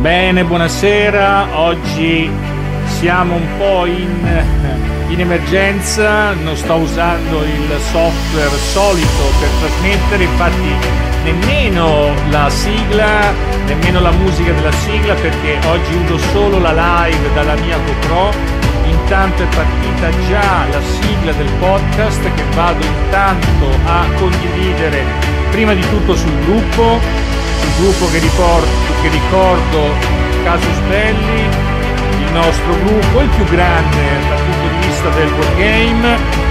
Bene, buonasera, oggi siamo un po' in, in, emergenza, non sto usando il software solito per trasmettere, infatti nemmeno la sigla, nemmeno la musica della sigla perché oggi uso solo la live dalla mia GoPro, intanto è partita già la sigla del podcast che vado intanto a condividere prima di tutto sul gruppo gruppo che, riporto, che ricordo Casus Belli, il nostro gruppo, il più grande dal punto di vista del board game.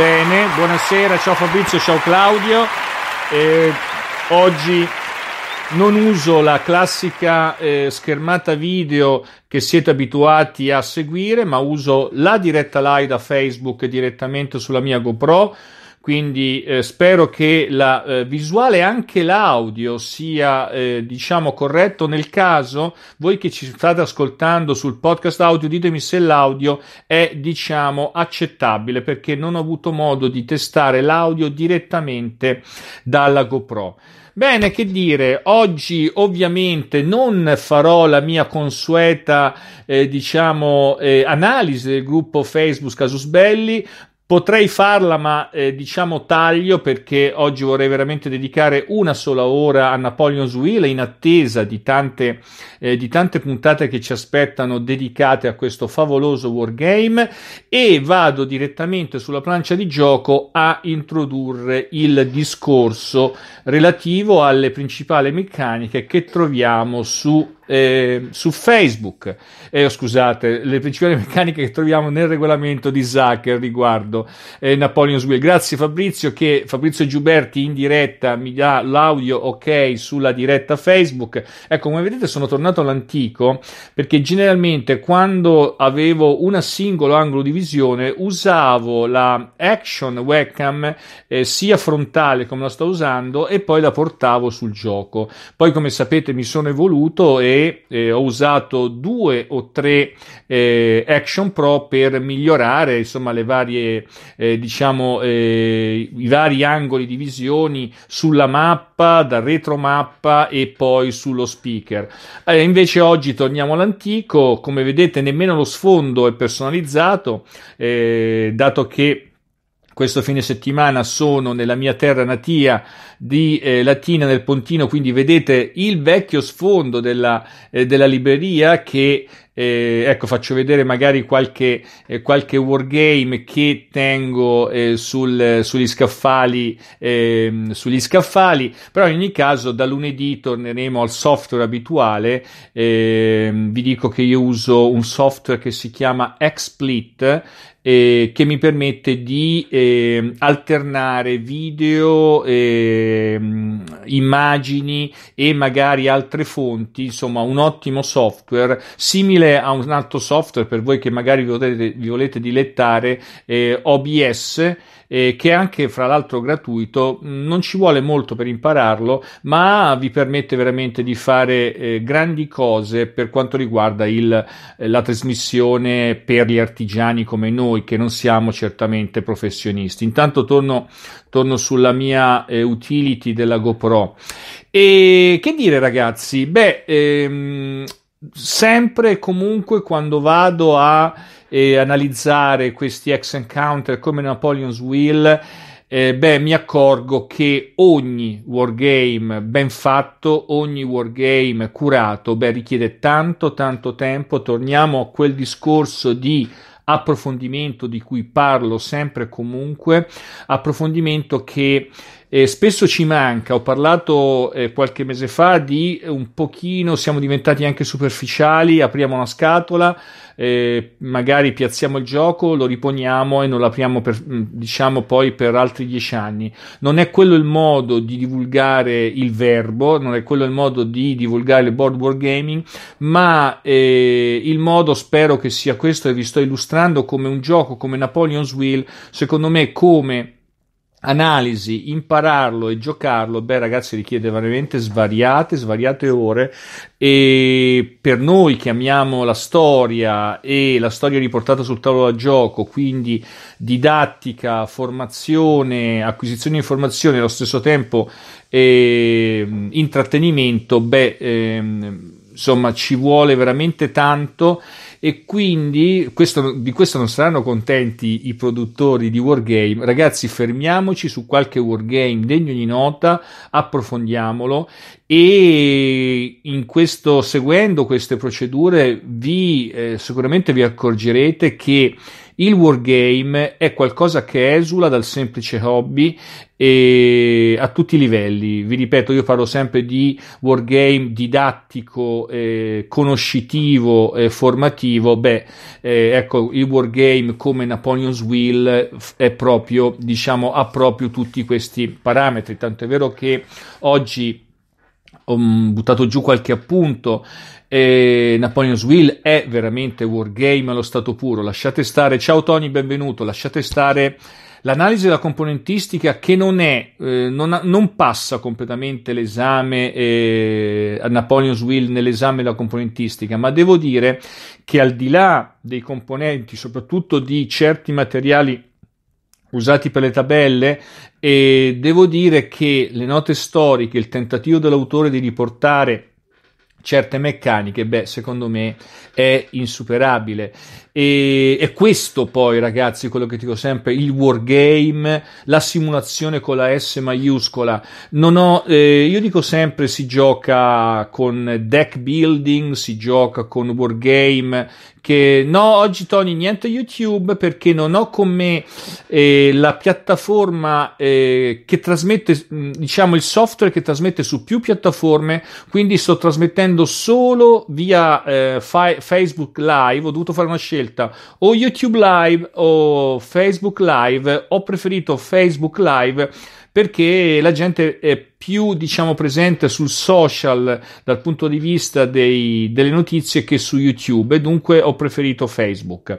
bene. Buonasera, ciao Fabrizio, ciao Claudio. Eh, oggi non uso la classica eh, schermata video che siete abituati a seguire, ma uso la diretta live da Facebook direttamente sulla mia GoPro quindi eh, spero che la eh, visuale e anche l'audio sia, eh, diciamo, corretto. Nel caso, voi che ci state ascoltando sul podcast audio, ditemi se l'audio è, diciamo, accettabile, perché non ho avuto modo di testare l'audio direttamente dalla GoPro. Bene, che dire, oggi ovviamente non farò la mia consueta, eh, diciamo, eh, analisi del gruppo Facebook Casus Belli, Potrei farla, ma eh, diciamo taglio perché oggi vorrei veramente dedicare una sola ora a Napoleon's Wheel in attesa di tante, eh, di tante puntate che ci aspettano dedicate a questo favoloso wargame e vado direttamente sulla plancia di gioco a introdurre il discorso relativo alle principali meccaniche che troviamo su eh, su Facebook, eh, scusate, le principali meccaniche che troviamo nel regolamento di Zucker riguardo eh, Napoleon's Will. Grazie Fabrizio che Fabrizio Giuberti in diretta mi dà l'audio ok sulla diretta Facebook. Ecco, come vedete sono tornato all'antico perché generalmente quando avevo un singolo angolo di visione usavo la action webcam eh, sia frontale come la sto usando e poi la portavo sul gioco. Poi come sapete mi sono evoluto e eh, ho usato due o tre eh, Action Pro per migliorare insomma le varie eh, diciamo eh, i vari angoli di visioni sulla mappa, da retromappa e poi sullo speaker. Eh, invece oggi torniamo all'antico, come vedete nemmeno lo sfondo è personalizzato eh, dato che questo fine settimana sono nella mia terra natia di eh, Latina nel Pontino, quindi vedete il vecchio sfondo della, eh, della libreria che eh, ecco, faccio vedere magari qualche, eh, qualche wargame che tengo eh, sul, sugli, scaffali, ehm, sugli scaffali, però in ogni caso da lunedì torneremo al software abituale, ehm, vi dico che io uso un software che si chiama XSplit, eh, che mi permette di eh, alternare video, eh, immagini e magari altre fonti, insomma un ottimo software simile a un altro software per voi che magari vi volete, vi volete dilettare, eh, OBS eh, che è anche fra l'altro gratuito, non ci vuole molto per impararlo, ma vi permette veramente di fare eh, grandi cose per quanto riguarda il, eh, la trasmissione per gli artigiani come noi, che non siamo certamente professionisti. Intanto torno, torno sulla mia eh, utility della GoPro. E che dire ragazzi? Beh, ehm, sempre e comunque quando vado a e analizzare questi ex encounter come Napoleon's Will, eh, beh, mi accorgo che ogni wargame ben fatto, ogni wargame curato, beh, richiede tanto, tanto tempo. Torniamo a quel discorso di approfondimento di cui parlo sempre e comunque, approfondimento che eh, spesso ci manca, ho parlato eh, qualche mese fa di un pochino, siamo diventati anche superficiali, apriamo una scatola, eh, magari piazziamo il gioco, lo riponiamo e non lo apriamo per, mm, diciamo poi per altri dieci anni. Non è quello il modo di divulgare il verbo, non è quello il modo di divulgare il board war gaming, ma eh, il modo spero che sia questo e vi sto illustrando come un gioco come Napoleon's Will, secondo me come analisi, impararlo e giocarlo, beh ragazzi richiede veramente svariate, svariate ore e per noi che amiamo la storia e la storia riportata sul tavolo da gioco, quindi didattica, formazione, acquisizione di informazioni allo stesso tempo eh, intrattenimento, beh eh, insomma ci vuole veramente tanto e quindi questo, di questo non saranno contenti i produttori di Wargame. Ragazzi, fermiamoci su qualche Wargame degno di nota, approfondiamolo e in questo, seguendo queste procedure vi, eh, sicuramente vi accorgerete che il wargame è qualcosa che esula dal semplice hobby e a tutti i livelli. Vi ripeto, io parlo sempre di wargame didattico, eh, conoscitivo, eh, formativo. Beh, eh, ecco, il wargame come Napoleon's Will è proprio, diciamo, ha proprio tutti questi parametri. Tanto è vero che oggi ho buttato giù qualche appunto e Napoleon's Will è veramente wargame allo stato puro. Lasciate stare, ciao Tony, benvenuto. Lasciate stare l'analisi della componentistica che non è, eh, non, non, passa completamente l'esame eh, a Napoleon's Will nell'esame della componentistica, ma devo dire che al di là dei componenti, soprattutto di certi materiali usati per le tabelle e devo dire che le note storiche, il tentativo dell'autore di riportare certe meccaniche, beh, secondo me è insuperabile. E, e, questo poi, ragazzi, quello che dico sempre, il wargame, la simulazione con la S maiuscola. Non ho, eh, io dico sempre si gioca con deck building, si gioca con wargame, che no, oggi Tony niente YouTube perché non ho con me eh, la piattaforma eh, che trasmette, mm, diciamo il software che trasmette su più piattaforme, quindi sto trasmettendo solo via eh, fa- Facebook Live, ho dovuto fare una scelta o YouTube Live o Facebook Live, ho preferito Facebook Live perché la gente è più diciamo, presente sul social dal punto di vista dei, delle notizie che su YouTube e dunque ho preferito Facebook.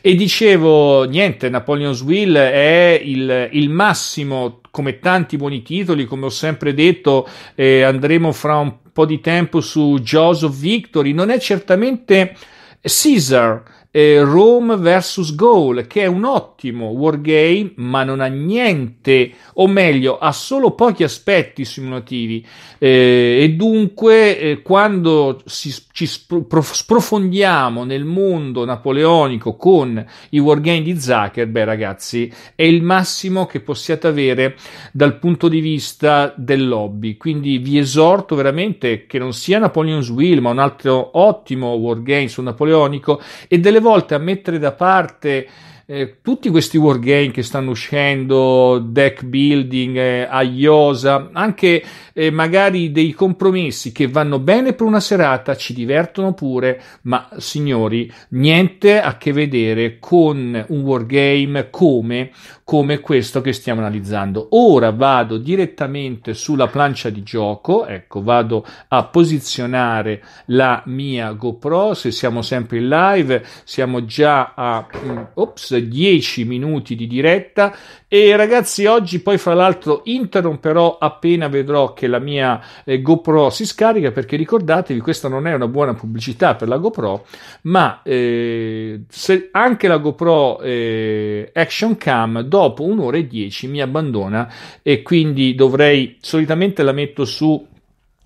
E dicevo, niente, Napoleon's Will è il, il massimo come tanti buoni titoli, come ho sempre detto, eh, andremo fra un po' di tempo su Joseph Victory, non è certamente Caesar eh, Rome vs Goal, che è un ottimo wargame, ma non ha niente, o meglio, ha solo pochi aspetti simulativi. Eh, e dunque, eh, quando si, ci sprofondiamo nel mondo napoleonico con i wargame di Zucker, beh, ragazzi, è il massimo che possiate avere dal punto di vista del lobby. Quindi vi esorto veramente che non sia Napoleon's Will, ma un altro ottimo wargame su napoleonico e delle volte volte a mettere da parte eh, tutti questi wargame che stanno uscendo, deck building, eh, aiosa, anche eh, magari dei compromessi che vanno bene per una serata, ci divertono pure, ma signori, niente a che vedere con un wargame come come questo che stiamo analizzando. Ora vado direttamente sulla plancia di gioco, ecco, vado a posizionare la mia GoPro, se siamo sempre in live, siamo già a mm, ops, 10 minuti di diretta e ragazzi oggi poi fra l'altro interromperò appena vedrò che la mia eh, GoPro si scarica perché ricordatevi questa non è una buona pubblicità per la GoPro, ma eh, se anche la GoPro eh, Action Cam dopo un'ora e dieci mi abbandona e quindi dovrei solitamente la metto su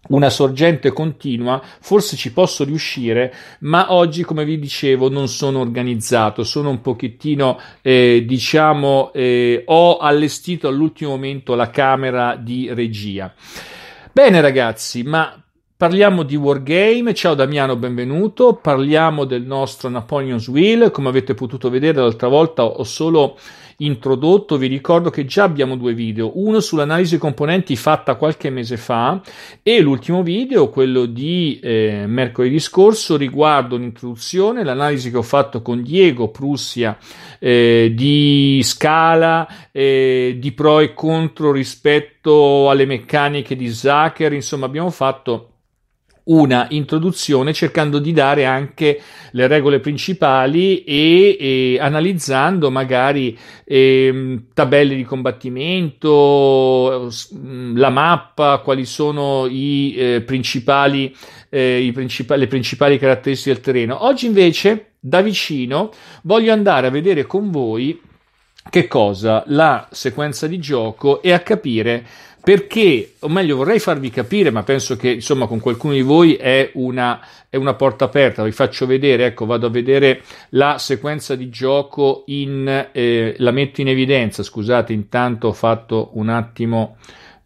una sorgente continua, forse ci posso riuscire, ma oggi, come vi dicevo, non sono organizzato, sono un pochettino, eh, diciamo, eh, ho allestito all'ultimo momento la camera di regia. Bene ragazzi, ma Parliamo di Wargame, ciao Damiano, benvenuto. Parliamo del nostro Napoleon's Wheel, come avete potuto vedere l'altra volta ho solo introdotto, vi ricordo che già abbiamo due video, uno sull'analisi componenti fatta qualche mese fa e l'ultimo video, quello di eh, mercoledì scorso, riguardo l'introduzione, l'analisi che ho fatto con Diego Prussia eh, di Scala, eh, di pro e contro rispetto alle meccaniche di Zucker, insomma abbiamo fatto una introduzione cercando di dare anche le regole principali e, e analizzando magari e, ehm, tabelle di combattimento, la mappa, quali sono i, eh, principali, eh, i principali, le principali caratteristiche del terreno. Oggi invece da vicino voglio andare a vedere con voi che cosa la sequenza di gioco e a capire perché, o meglio, vorrei farvi capire, ma penso che insomma con qualcuno di voi è una, è una porta aperta. Vi faccio vedere, ecco, vado a vedere la sequenza di gioco in eh, la metto in evidenza. Scusate, intanto ho fatto un attimo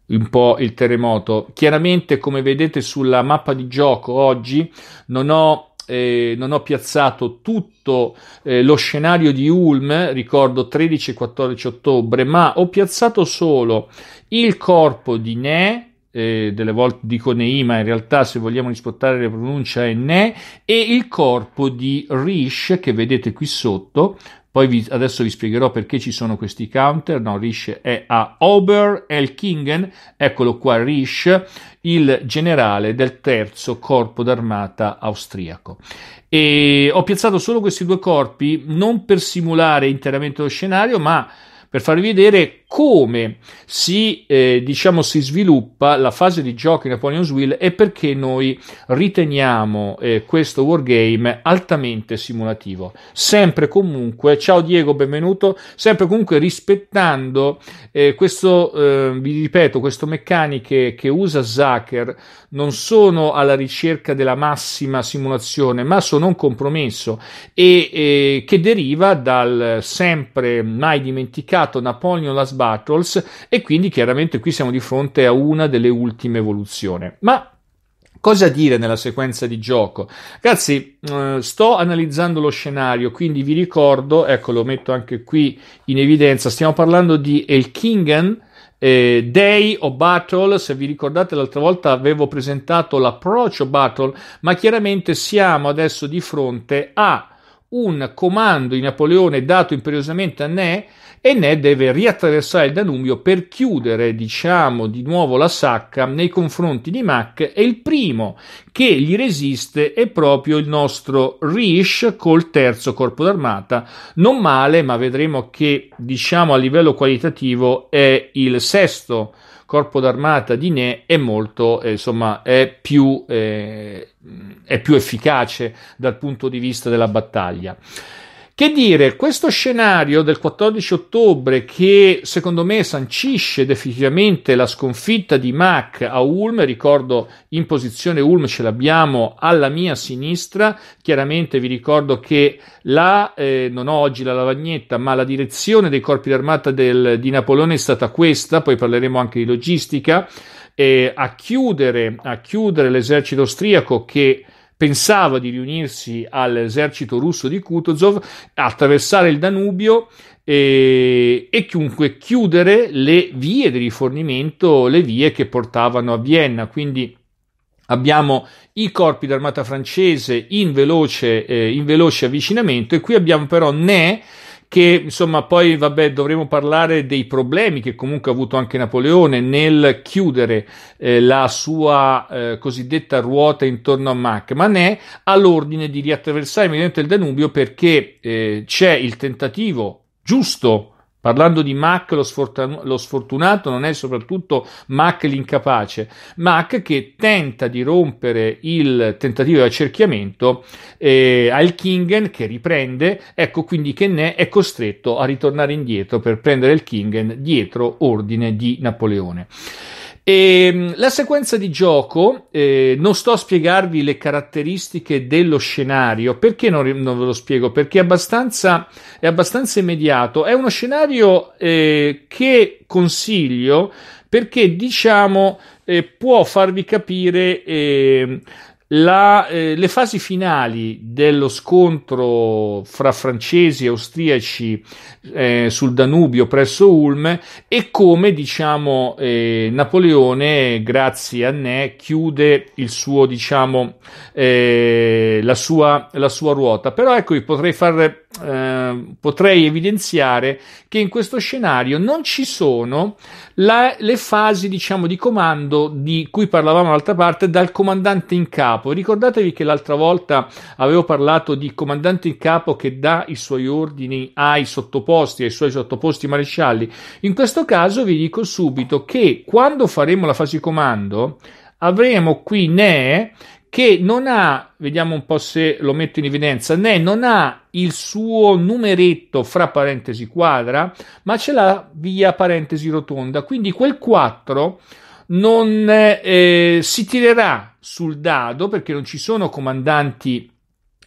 un po' il terremoto. Chiaramente, come vedete sulla mappa di gioco oggi, non ho eh, non ho piazzato tutto eh, lo scenario di Ulm, ricordo 13 14 ottobre, ma ho piazzato solo il corpo di Ne, eh, delle volte dico Nei, ma in realtà se vogliamo rispettare la pronuncia è Ne, e il corpo di Rish che vedete qui sotto, poi vi, adesso vi spiegherò perché ci sono questi counter. No, Risch è a Ober Elkingen, eccolo qua Risch, il generale del terzo corpo d'armata austriaco. E ho piazzato solo questi due corpi non per simulare interamente lo scenario, ma per farvi vedere come si, eh, diciamo, si sviluppa la fase di gioco in Napoleon's Will e perché noi riteniamo eh, questo wargame altamente simulativo. Sempre comunque, ciao Diego, benvenuto, sempre comunque rispettando eh, questo, ehm, vi ripeto, queste meccaniche che usa Zucker non sono alla ricerca della massima simulazione, ma sono un compromesso e eh, che deriva dal sempre mai dimenticato citato Napoleon Last Battles e quindi chiaramente qui siamo di fronte a una delle ultime evoluzioni. Ma Cosa dire nella sequenza di gioco? Ragazzi, eh, sto analizzando lo scenario, quindi vi ricordo, ecco lo metto anche qui in evidenza, stiamo parlando di Elkingen, eh, Day o Battle, se vi ricordate l'altra volta avevo presentato l'approccio Battle, ma chiaramente siamo adesso di fronte a un comando di Napoleone dato imperiosamente a Ne e ne deve riattraversare il Danubio per chiudere, diciamo, di nuovo la sacca nei confronti di Mac e il primo che gli resiste è proprio il nostro Rish col terzo corpo d'armata, non male, ma vedremo che, diciamo, a livello qualitativo è il sesto corpo d'armata di Ne è molto, eh, insomma, è più, eh, è più efficace dal punto di vista della battaglia. Che dire, questo scenario del 14 ottobre che secondo me sancisce definitivamente la sconfitta di Mac a Ulm, ricordo in posizione Ulm ce l'abbiamo alla mia sinistra, chiaramente vi ricordo che la, eh, non ho oggi la lavagnetta, ma la direzione dei corpi d'armata del, di Napoleone è stata questa, poi parleremo anche di logistica, eh, a, chiudere, a chiudere l'esercito austriaco che pensava di riunirsi all'esercito russo di Kutuzov, attraversare il Danubio e, e chiunque chiudere le vie di rifornimento, le vie che portavano a Vienna. Quindi abbiamo i corpi d'armata francese in veloce, eh, in veloce avvicinamento e qui abbiamo però Ne che insomma poi vabbè dovremo parlare dei problemi che comunque ha avuto anche Napoleone nel chiudere eh, la sua eh, cosiddetta ruota intorno a ma Machmanè all'ordine di riattraversare immediatamente il Danubio perché eh, c'è il tentativo giusto Parlando di Mac, lo, sfortun- lo sfortunato non è soprattutto Mac l'incapace, Mac che tenta di rompere il tentativo di accerchiamento eh, al Kingen che riprende, ecco quindi che ne è costretto a ritornare indietro per prendere il Kingen dietro ordine di Napoleone. E, ehm, la sequenza di gioco, eh, non sto a spiegarvi le caratteristiche dello scenario, perché non, non ve lo spiego? Perché è abbastanza, è abbastanza immediato. È uno scenario eh, che consiglio perché diciamo eh, può farvi capire eh, la, eh, le fasi finali dello scontro fra francesi e austriaci eh, sul Danubio presso Ulm e come diciamo eh, Napoleone grazie a Ne chiude il suo diciamo eh, la sua, la sua ruota però ecco potrei far Ehm, potrei evidenziare che in questo scenario non ci sono la, le fasi diciamo di comando di cui parlavamo l'altra parte dal comandante in capo ricordatevi che l'altra volta avevo parlato di comandante in capo che dà i suoi ordini ai sottoposti ai suoi sottoposti marescialli in questo caso vi dico subito che quando faremo la fase di comando avremo qui NE che non ha, vediamo un po' se lo metto in evidenza, né non ha il suo numeretto fra parentesi quadra, ma ce l'ha via parentesi rotonda, quindi quel 4 non eh, eh, si tirerà sul dado perché non ci sono comandanti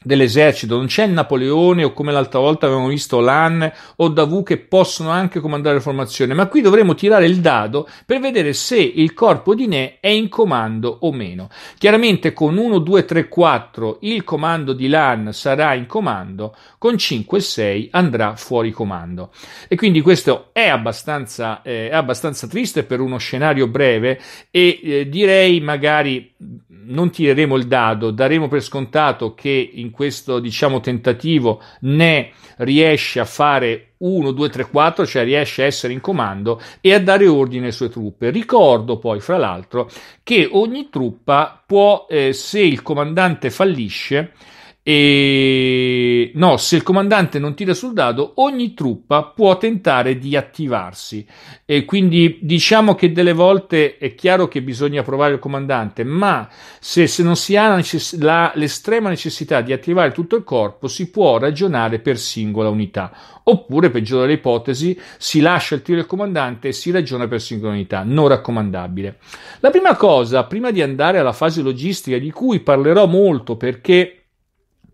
dell'esercito, non c'è Napoleone o come l'altra volta avevamo visto Lan o Davu che possono anche comandare la formazione, ma qui dovremo tirare il dado per vedere se il corpo di Ne è in comando o meno. Chiaramente con 1, 2, 3, 4 il comando di Lan sarà in comando, con 5 6 andrà fuori comando. E quindi questo è abbastanza, eh, abbastanza triste per uno scenario breve e eh, direi magari non tireremo il dado, daremo per scontato che in questo diciamo, tentativo ne riesce a fare 1, 2, 3, 4, cioè riesce a essere in comando e a dare ordine alle sue truppe. Ricordo poi, fra l'altro, che ogni truppa può, eh, se il comandante fallisce, e no, se il comandante non tira sul dado, ogni truppa può tentare di attivarsi. E quindi diciamo che delle volte è chiaro che bisogna provare il comandante, ma se, se non si ha necess- la, l'estrema necessità di attivare tutto il corpo, si può ragionare per singola unità. Oppure, peggiore delle ipotesi, si lascia il tiro del comandante e si ragiona per singola unità. Non raccomandabile. La prima cosa, prima di andare alla fase logistica, di cui parlerò molto perché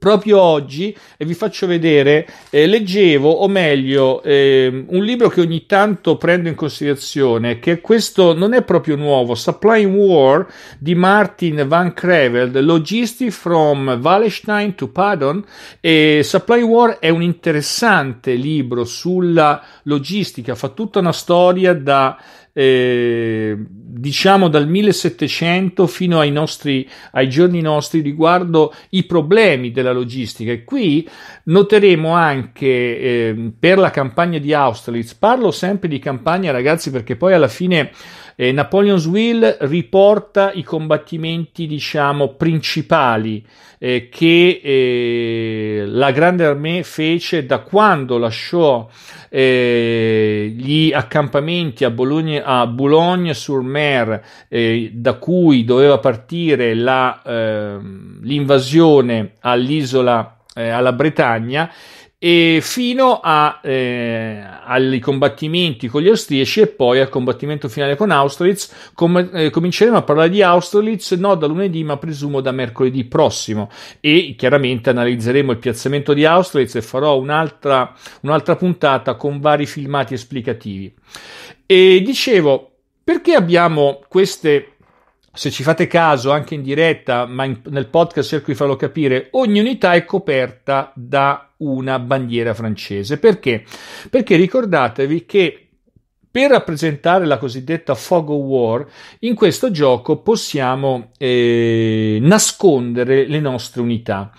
proprio oggi e vi faccio vedere, eh, leggevo, o meglio, eh, un libro che ogni tanto prendo in considerazione, che questo non è proprio nuovo, Supply War di Martin Van Creveld, Logistics from Wallenstein to Padon. E Supply War è un interessante libro sulla logistica, fa tutta una storia da Ehm, diciamo dal 1700 fino ai, nostri, ai giorni nostri riguardo i problemi della logistica e qui noteremo anche eh, per la campagna di Austerlitz, parlo sempre di campagna ragazzi perché poi alla fine eh, Napoleon's Will riporta i combattimenti diciamo principali eh, che eh, la grande armée fece da quando lasciò eh, gli accampamenti a Bologna, a Boulogne sur Mer, eh, da cui doveva partire la, ehm, l'invasione all'isola eh, alla Bretagna e fino a, eh, ai combattimenti con gli austriaci e poi al combattimento finale con Austerlitz. Com- eh, cominceremo a parlare di Austerlitz no da lunedì, ma presumo da mercoledì prossimo e chiaramente analizzeremo il piazzamento di Austerlitz e farò un'altra, un'altra puntata con vari filmati esplicativi. E dicevo, perché abbiamo queste se ci fate caso anche in diretta, ma in, nel podcast cerco di farlo capire, ogni unità è coperta da una bandiera francese. Perché? Perché ricordatevi che per rappresentare la cosiddetta Fog of War, in questo gioco possiamo eh, nascondere le nostre unità.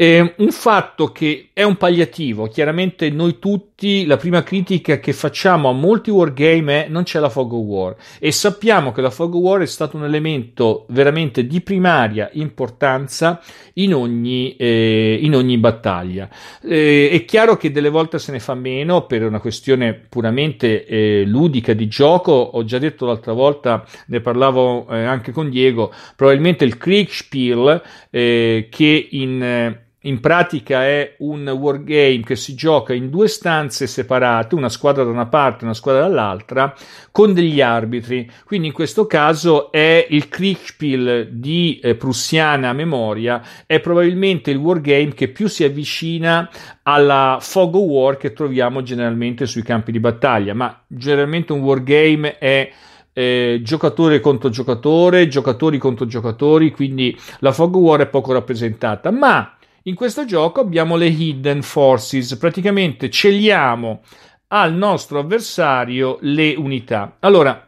Eh, un fatto che è un palliativo, chiaramente noi tutti la prima critica che facciamo a molti wargame è non c'è la Fog of War e sappiamo che la Fog of War è stato un elemento veramente di primaria importanza in ogni, eh, in ogni battaglia. Eh, è chiaro che delle volte se ne fa meno per una questione puramente eh, ludica, di gioco, ho già detto l'altra volta, ne parlavo eh, anche con Diego, probabilmente il Kriegspiel eh, che in eh, in pratica è un wargame che si gioca in due stanze separate, una squadra da una parte e una squadra dall'altra, con degli arbitri. Quindi in questo caso è il Kriegspiel di eh, prussiana memoria, è probabilmente il wargame che più si avvicina alla Fog of War che troviamo generalmente sui campi di battaglia, ma generalmente un wargame è eh, giocatore contro giocatore, giocatori contro giocatori, quindi la Fog War è poco rappresentata, ma in questo gioco abbiamo le hidden forces, praticamente celiamo al nostro avversario le unità. Allora,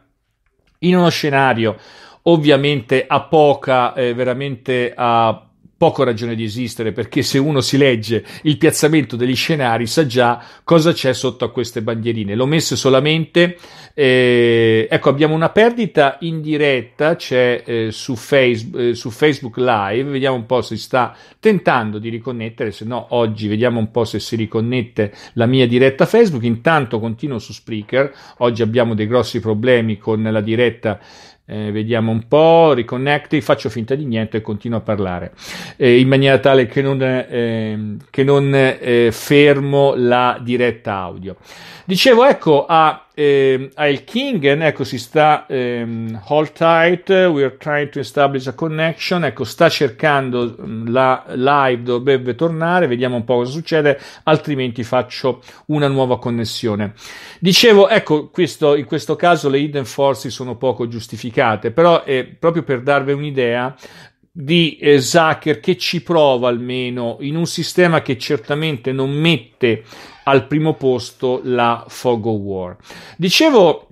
in uno scenario ovviamente a poca, eh, veramente a poco ragione di esistere perché se uno si legge il piazzamento degli scenari sa già cosa c'è sotto a queste bandierine. L'ho messo solamente, eh, ecco abbiamo una perdita in diretta, c'è eh, su, Facebook, eh, su Facebook Live, vediamo un po' se sta tentando di riconnettere, se no oggi vediamo un po' se si riconnette la mia diretta Facebook, intanto continuo su Spreaker, oggi abbiamo dei grossi problemi con la diretta eh, vediamo un po', riconnecti, faccio finta di niente e continuo a parlare eh, in maniera tale che non, eh, che non eh, fermo la diretta audio. Dicevo, ecco, a eh, al ah, Kingen, ecco si sta ehm, hold tight, we are trying to establish a connection, ecco sta cercando mm, la live, dovrebbe tornare, vediamo un po' cosa succede, altrimenti faccio una nuova connessione. Dicevo, ecco, questo, in questo caso le hidden forces sono poco giustificate, però eh, proprio per darvi un'idea, di eh, Zucker che ci prova almeno in un sistema che certamente non mette al primo posto la Fog of War. Dicevo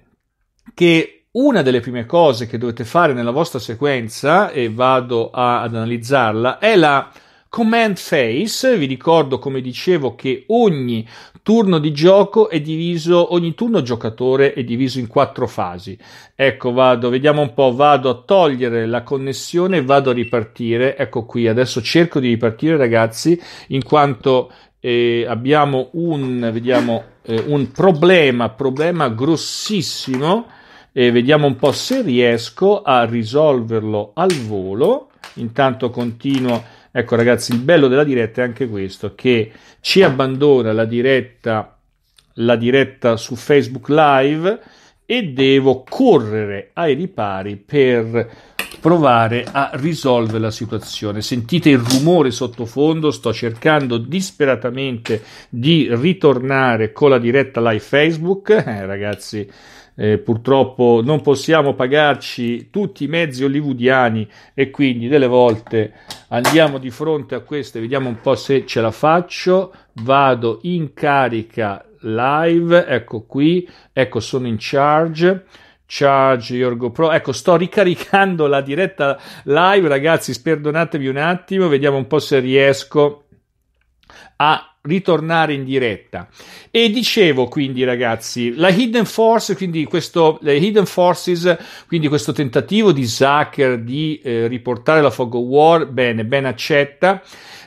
che una delle prime cose che dovete fare nella vostra sequenza, e vado a, ad analizzarla, è la Command Phase, vi ricordo come dicevo che ogni turno di gioco è diviso, ogni turno giocatore è diviso in quattro fasi. Ecco, vado, vediamo un po', vado a togliere la connessione, vado a ripartire, ecco qui, adesso cerco di ripartire ragazzi, in quanto eh, abbiamo un, vediamo, eh, un problema, problema grossissimo e vediamo un po' se riesco a risolverlo al volo. Intanto continuo Ecco ragazzi, il bello della diretta è anche questo, che ci abbandona la diretta, la diretta su Facebook Live e devo correre ai ripari per provare a risolvere la situazione. Sentite il rumore sottofondo, sto cercando disperatamente di ritornare con la diretta live Facebook. Eh, ragazzi, eh, purtroppo non possiamo pagarci tutti i mezzi hollywoodiani e quindi delle volte andiamo di fronte a queste, vediamo un po' se ce la faccio, vado in carica live, ecco qui, ecco sono in charge. Charge Your GoPro. Ecco, sto ricaricando la diretta live, ragazzi. Sperdonatemi un attimo, vediamo un po' se riesco a ritornare in diretta. E dicevo quindi, ragazzi, la Hidden Force, quindi questo, Hidden Forces, quindi questo tentativo di Zucker di eh, riportare la Fog of War, bene, ben accetta.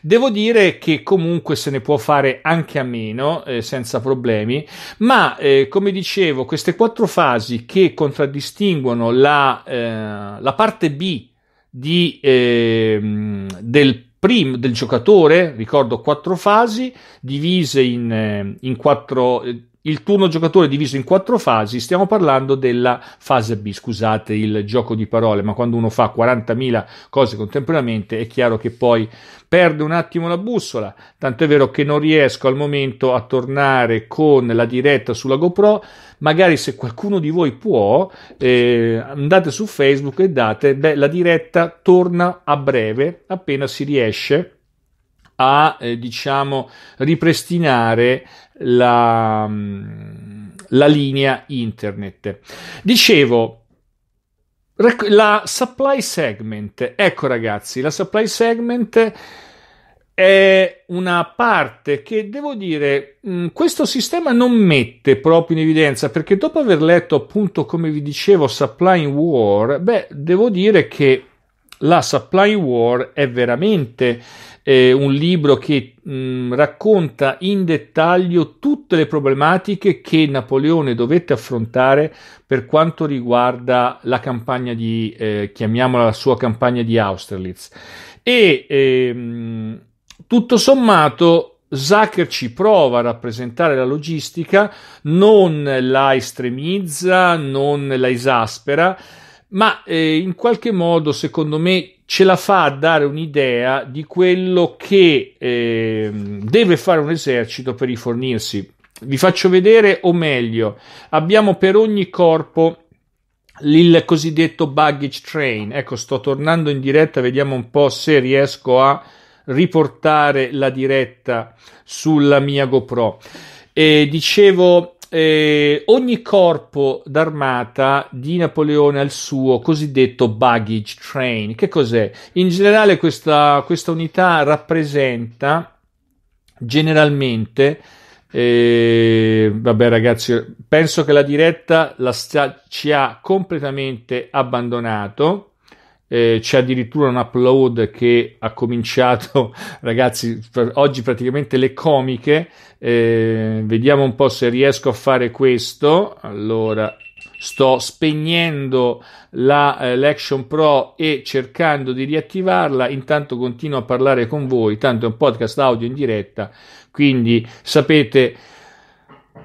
Devo dire che comunque se ne può fare anche a meno, eh, senza problemi, ma eh, come dicevo, queste quattro fasi che contraddistinguono la, eh, la parte B di, ehm, del prim del giocatore, ricordo quattro fasi divise in, eh, in quattro eh, il turno giocatore diviso in quattro fasi, stiamo parlando della fase B, scusate il gioco di parole, ma quando uno fa 40.000 cose contemporaneamente è chiaro che poi perde un attimo la bussola, tanto è vero che non riesco al momento a tornare con la diretta sulla GoPro, magari se qualcuno di voi può, eh, andate su Facebook e date, beh, la diretta torna a breve, appena si riesce a eh, diciamo ripristinare la, mm, la linea internet. Dicevo, la supply segment, ecco ragazzi, la supply segment è una parte che devo dire mm, questo sistema non mette proprio in evidenza perché dopo aver letto appunto come vi dicevo supply war, beh, devo dire che la supply war è veramente eh, un libro che mh, mm, racconta in dettaglio tutte le problematiche che Napoleone dovette affrontare per quanto riguarda la campagna di, eh, chiamiamola la sua campagna di Austerlitz. E ehm, tutto sommato Zucker ci prova a rappresentare la logistica, non la estremizza, non la esaspera, ma eh, in qualche modo, secondo me, ce la fa a dare un'idea di quello che eh, deve fare un esercito per rifornirsi. Vi faccio vedere, o meglio, abbiamo per ogni corpo il cosiddetto baggage train. Ecco, sto tornando in diretta, vediamo un po' se riesco a riportare la diretta sulla mia GoPro. E dicevo, eh, ogni corpo d'armata di Napoleone ha il suo cosiddetto baggage train. Che cos'è? In generale questa, questa unità rappresenta generalmente e eh, vabbè, ragazzi, penso che la diretta la stia, ci ha completamente abbandonato. Eh, c'è addirittura un upload che ha cominciato, ragazzi, oggi praticamente le comiche, eh, vediamo un po' se riesco a fare questo, allora sto spegnendo la, eh, l'Action Pro e cercando di riattivarla, intanto continuo a parlare con voi, tanto è un podcast audio in diretta, quindi sapete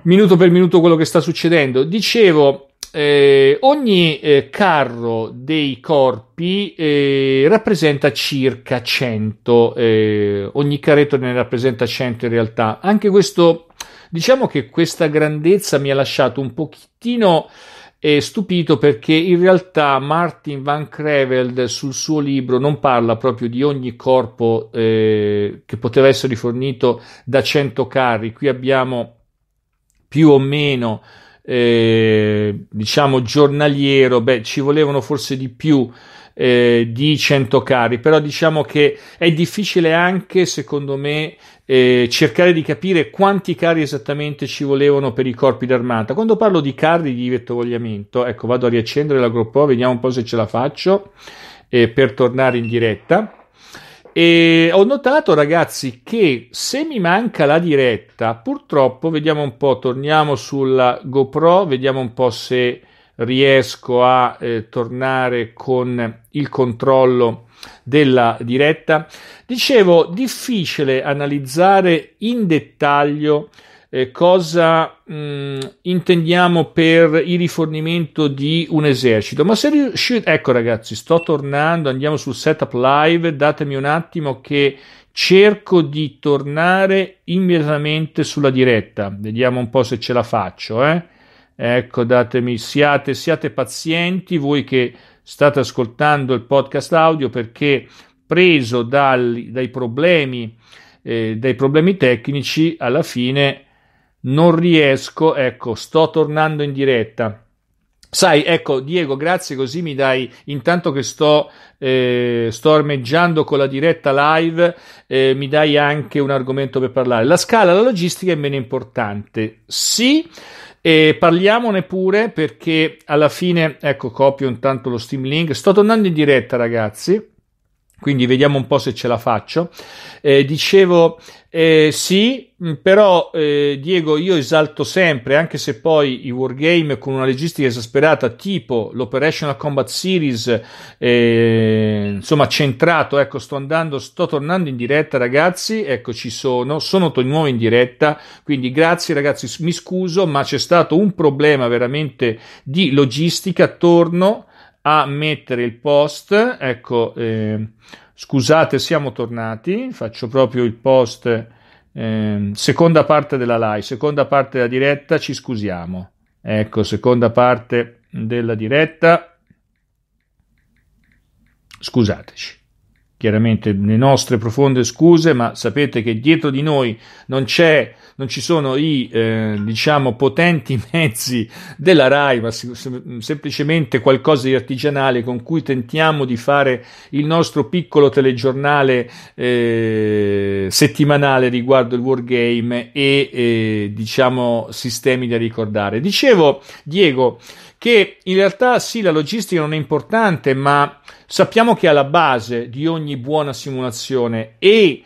minuto per minuto quello che sta succedendo. Dicevo, eh, ogni eh, carro dei corpi eh, rappresenta circa 100, eh, ogni carretto ne rappresenta 100 in realtà. Anche questo, diciamo che questa grandezza mi ha lasciato un pochettino eh, stupito perché in realtà Martin Van Creveld sul suo libro non parla proprio di ogni corpo eh, che poteva essere rifornito da 100 carri. Qui abbiamo più o meno eh, diciamo giornaliero, beh, ci volevano forse di più eh, di 100 carri, però diciamo che è difficile anche, secondo me, eh, cercare di capire quanti carri esattamente ci volevano per i corpi d'armata. Quando parlo di carri di vettovogliamento, ecco, vado a riaccendere la GoPro, vediamo un po' se ce la faccio eh, per tornare in diretta. E ho notato, ragazzi, che se mi manca la diretta, purtroppo, vediamo un po', torniamo sulla GoPro, vediamo un po' se riesco a eh, tornare con il controllo della diretta. Dicevo, difficile analizzare in dettaglio eh, cosa mh, mm, intendiamo per il rifornimento di un esercito. Ma se riuscite, ecco ragazzi, sto tornando, andiamo sul setup live, datemi un attimo che cerco di tornare immediatamente sulla diretta. Vediamo un po' se ce la faccio, eh. Ecco, datemi, siate, siate pazienti voi che state ascoltando il podcast audio perché preso dal, dai problemi eh, dai problemi tecnici alla fine non riesco, ecco, sto tornando in diretta. Sai, ecco Diego, grazie così mi dai, intanto che sto, eh, sto con la diretta live, eh, mi dai anche un argomento per parlare. La scala, la logistica è meno importante. Sì, e parliamone pure perché alla fine, ecco, copio intanto lo Steam Link. Sto tornando in diretta, ragazzi quindi vediamo un po' se ce la faccio. Eh, dicevo eh, sì, mm, però eh, Diego io esalto sempre, anche se poi i wargame con una logistica esasperata tipo l'Operational Combat Series, eh, insomma centrato, ecco sto andando, sto tornando in diretta ragazzi, ecco ci sono, sono di nuovo in diretta, quindi grazie ragazzi, mi scuso ma c'è stato un problema veramente di logistica, torno a mettere il post, ecco, eh, scusate, siamo tornati, faccio proprio il post, eh, seconda parte della live, seconda parte della diretta, ci scusiamo. Ecco, seconda parte della diretta, scusateci. Chiaramente le nostre profonde scuse, ma sapete che dietro di noi non, c'è. non ci sono i eh, diciamo potenti mezzi della RAI, ma semplicemente qualcosa di artigianale con cui tentiamo di fare il nostro piccolo telegiornale eh, settimanale riguardo il wargame e eh, diciamo sistemi da ricordare. Dicevo, Diego, che in realtà sì, la logistica non è importante, ma sappiamo che è alla base di ogni buona simulazione e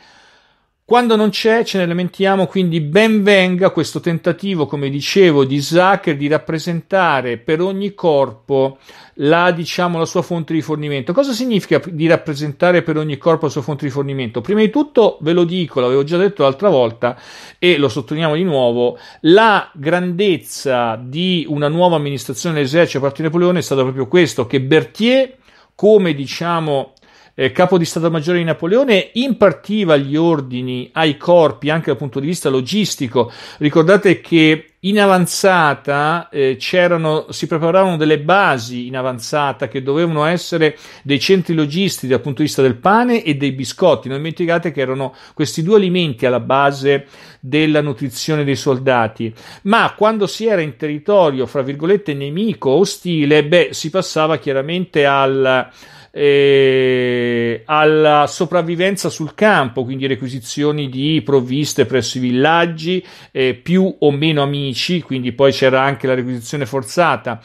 quando non c'è, ce ne lamentiamo, quindi ben venga questo tentativo, come dicevo, di Zucker di rappresentare per ogni corpo la, diciamo, la sua fonte di fornimento. Cosa significa di rappresentare per ogni corpo la sua fonte di fornimento? Prima di tutto, ve lo dico, l'avevo già detto l'altra volta e lo sottolineiamo di nuovo, la grandezza di una nuova amministrazione dell'esercito a partire da Napoleone è stata proprio questo, che Berthier come diciamo eh, capo di Stato Maggiore di Napoleone, impartiva gli ordini ai corpi anche dal punto di vista logistico. Ricordate che in avanzata eh, si preparavano delle basi in avanzata che dovevano essere dei centri logistici dal punto di vista del pane e dei biscotti. Non dimenticate che erano questi due alimenti alla base della nutrizione dei soldati. Ma quando si era in territorio, fra virgolette, nemico, ostile, beh, si passava chiaramente al eh, alla sopravvivenza sul campo, quindi requisizioni di provviste presso i villaggi, eh, più o meno amici, quindi poi c'era anche la requisizione forzata.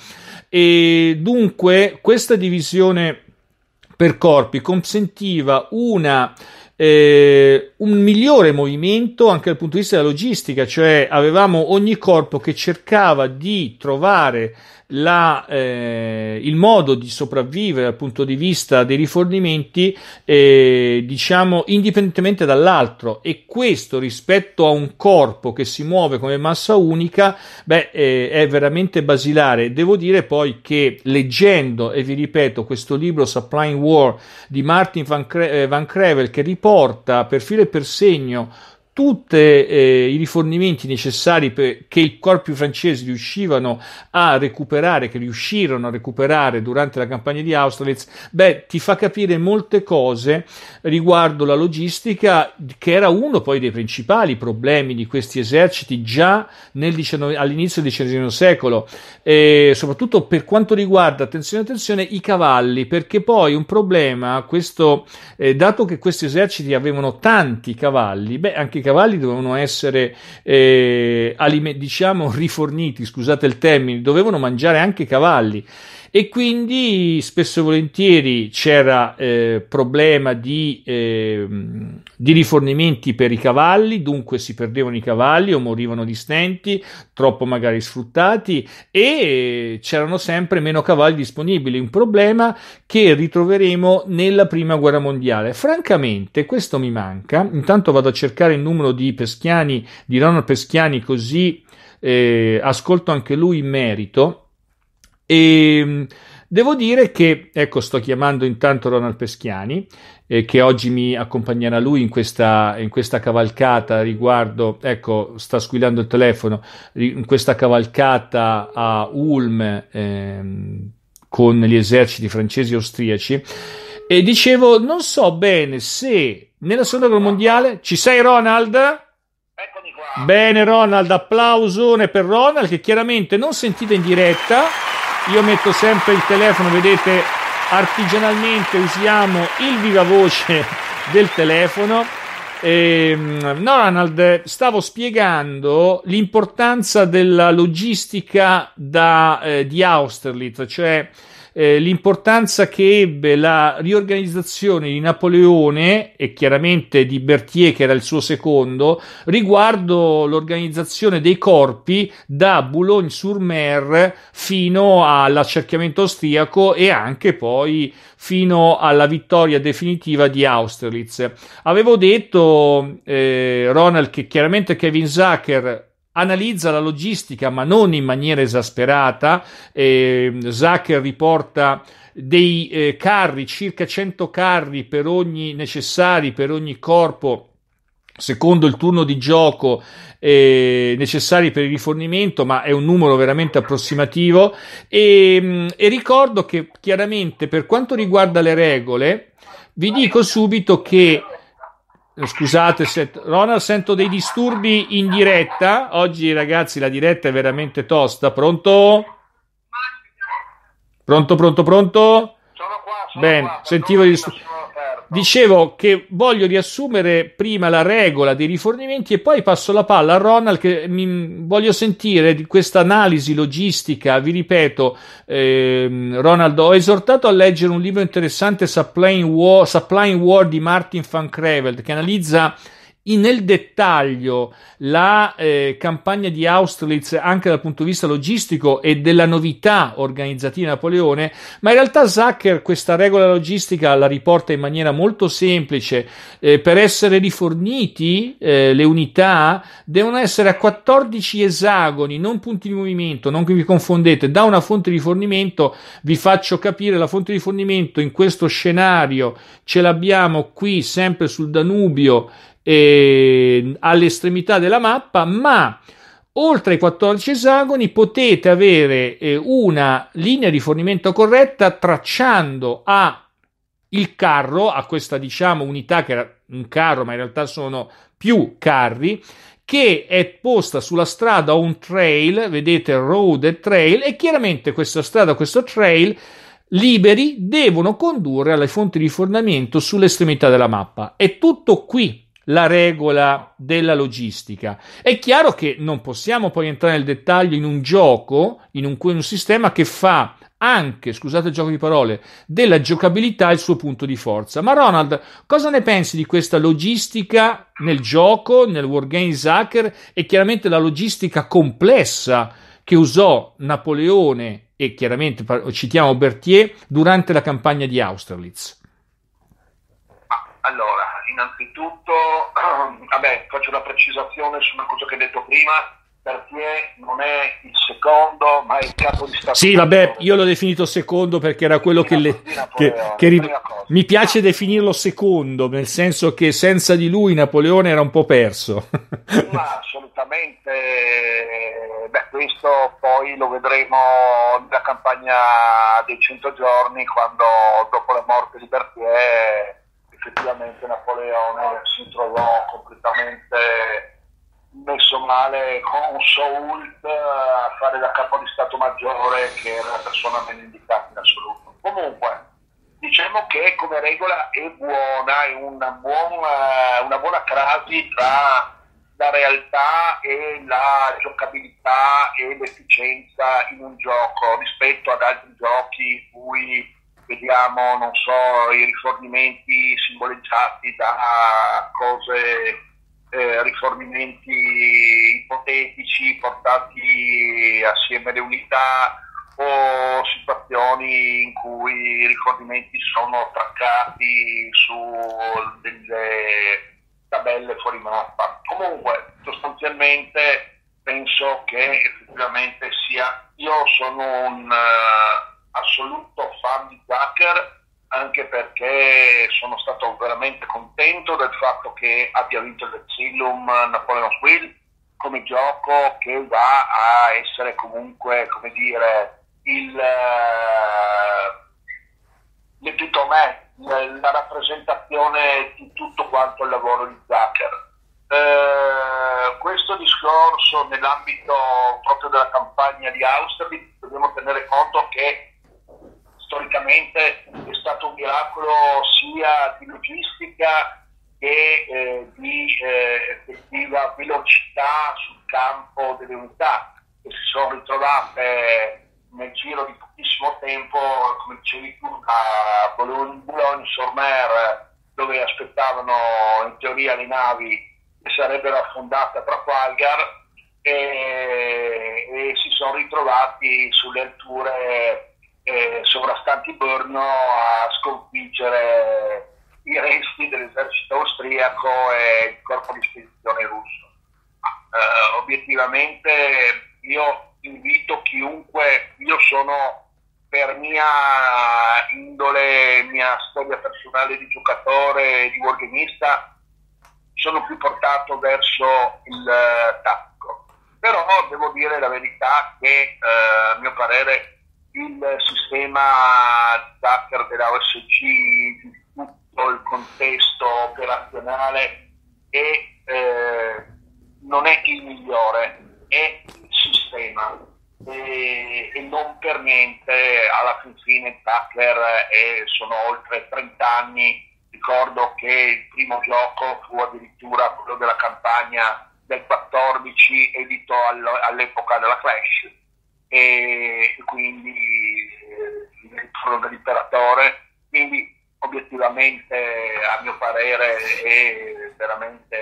E dunque questa divisione per corpi consentiva una eh, un migliore movimento anche dal punto di vista della logistica, cioè avevamo ogni corpo che cercava di trovare la, eh, il modo di sopravvivere dal punto di vista dei rifornimenti, eh, diciamo indipendentemente dall'altro, e questo rispetto a un corpo che si muove come massa unica, beh, eh, è veramente basilare. Devo dire poi che leggendo, e vi ripeto, questo libro Supplying War di Martin Van, Cre- eh, Van Crevel, che riporta per filo e per segno tutti eh, i rifornimenti necessari per, che i corpi francesi riuscivano a recuperare, che riuscirono a recuperare durante la campagna di Austerlitz, beh, ti fa capire molte cose riguardo la logistica, che era uno poi dei principali problemi di questi eserciti già XIX, all'inizio del XIX secolo, eh, soprattutto per quanto riguarda, attenzione, attenzione, i cavalli, perché poi un problema, questo, eh, dato che questi eserciti avevano tanti cavalli, beh, anche cavalli dovevano essere, eh, alime, diciamo, riforniti, scusate il termine, dovevano mangiare anche cavalli e quindi spesso e volentieri c'era eh, problema di, eh, di, rifornimenti per i cavalli, dunque si perdevano i cavalli o morivano di stenti, troppo magari sfruttati e c'erano sempre meno cavalli disponibili, un problema che ritroveremo nella prima guerra mondiale. Francamente questo mi manca, intanto vado a cercare il numero di Peschiani, di Ronald Peschiani così eh, ascolto anche lui in merito e ehm, devo dire che, ecco, sto chiamando intanto Ronald Peschiani, eh, che oggi mi accompagnerà lui in questa, in questa cavalcata riguardo, ecco, sta squillando il telefono, in questa cavalcata a Ulm ehm, con gli eserciti francesi e austriaci. E dicevo, non so bene se nella seconda guerra mondiale ci sei, Ronald? Eccomi qua. Bene, Ronald, applausone per Ronald che chiaramente non sentite in diretta io metto sempre il telefono, vedete, artigianalmente usiamo il viva voce del telefono. E, ehm, no, Ronald, stavo spiegando l'importanza della logistica da, eh, di Austerlitz, cioè eh, l'importanza che ebbe la riorganizzazione di Napoleone e chiaramente di Berthier, che era il suo secondo, riguardo l'organizzazione dei corpi da Boulogne-sur-Mer fino all'accerchiamento austriaco e anche poi fino alla vittoria definitiva di Austerlitz. Avevo detto, eh, Ronald, che chiaramente Kevin Zucker analizza la logistica ma non in maniera esasperata. Eh, Zucker riporta dei eh, carri, circa 100 carri per ogni, necessari per ogni corpo secondo il turno di gioco eh, necessari per il rifornimento, ma è un numero veramente approssimativo. E, ehm, e, ricordo che chiaramente per quanto riguarda le regole, vi dico subito che eh, scusate se Ronald sento dei disturbi in diretta. Oggi ragazzi la diretta è veramente tosta. Pronto? Pronto, pronto, pronto? Sono qua, sono Bene, qua, sentivo gli disturbi. Dicevo che voglio riassumere prima la regola dei rifornimenti e poi passo la palla a Ronald che mi, voglio sentire di questa analisi logistica. Vi ripeto, eh, Ronald, ho esortato a leggere un libro interessante, Supplying War, Supplying War di Martin van Creveld, che analizza in, nel dettaglio la eh, campagna di Austerlitz anche dal punto di vista logistico e della novità organizzativa di Napoleone, ma in realtà Zucker questa regola logistica la riporta in maniera molto semplice. Eh, per essere riforniti eh, le unità devono essere a 14 esagoni, non punti di movimento, non che vi confondete, da una fonte di rifornimento vi faccio capire la fonte di rifornimento in questo scenario ce l'abbiamo qui sempre sul Danubio eh, all'estremità della mappa, ma oltre ai 14 esagoni potete avere eh, una linea di fornimento corretta tracciando a il carro, a questa diciamo unità che era un carro, ma in realtà sono più carri, che è posta sulla strada o un trail, vedete road e trail, e chiaramente questa strada, questo trail liberi devono condurre alle fonti di fornimento sull'estremità della mappa. È tutto qui la regola della logistica. È chiaro che non possiamo poi entrare nel dettaglio in un gioco, in un, in un sistema che fa anche, scusate il gioco di parole, della giocabilità il suo punto di forza. Ma Ronald, cosa ne pensi di questa logistica nel gioco, nel wargame Zucker e chiaramente la logistica complessa che usò Napoleone e chiaramente citiamo Berthier durante la campagna di Austerlitz? Allora, innanzitutto, vabbè, faccio una precisazione su una cosa che hai detto prima, perché non è il secondo, ma è il capo di Stato. Sì, vabbè, io l'ho definito secondo perché era quello che, le, che, che ri... mi piace definirlo secondo, nel senso che senza di lui Napoleone era un po' perso. ma assolutamente, beh, questo poi lo vedremo nella campagna dei 100 giorni, quando dopo la morte di Berthier effettivamente Napoleone si trovò completamente messo male con un Soult eh, a fare da capo di Stato Maggiore che era la persona meno indicata in assoluto. Comunque, diciamo che come regola è buona, è una buona, eh, una buona crasi tra la realtà e la giocabilità e l'efficienza in un gioco rispetto ad altri giochi in cui vediamo, non so, i rifornimenti simboleggiati da cose, eh, rifornimenti ipotetici portati assieme alle unità o situazioni in cui i rifornimenti sono traccati su delle tabelle fuori mappa. Comunque, sostanzialmente penso che effettivamente sia, io sono un... Uh, assoluto fan di Zucker anche perché sono stato veramente contento del fatto che abbia vinto il Zillum Napoleon Quill come gioco che va a essere comunque, come dire, il, l'epitome, eh, la rappresentazione di tutto quanto il lavoro di Zucker. Eh, questo discorso nell'ambito proprio della campagna di Austerlitz dobbiamo tenere conto che storicamente è stato un miracolo sia di logistica che eh, di eh, effettiva velocità sul campo delle unità che si sono ritrovate nel giro di pochissimo tempo, come dicevi tu, a Bologna-Sormer, dove aspettavano in teoria le navi che sarebbero affondate a Trafalgar e, e si sono ritrovati sulle alture eh, sovrastanti Brno a sconfiggere i resti dell'esercito austriaco e il corpo di spedizione russo. Eh, obiettivamente io invito chiunque, io sono per mia indole, mia storia personale di giocatore, e di wargamista, sono più portato verso il eh, tattico. Però devo dire la verità che eh, a mio parere il sistema Docker dell'OSG, tutto il contesto operazionale è, eh, non è il migliore, è il sistema e, e non per niente alla fin fine Zucker è, eh, sono oltre 30 anni, ricordo che il primo gioco fu addirittura quello della campagna del 14 edito all'epoca della Crash e quindi eh, sono dell'imperatore. quindi obiettivamente a mio parere è veramente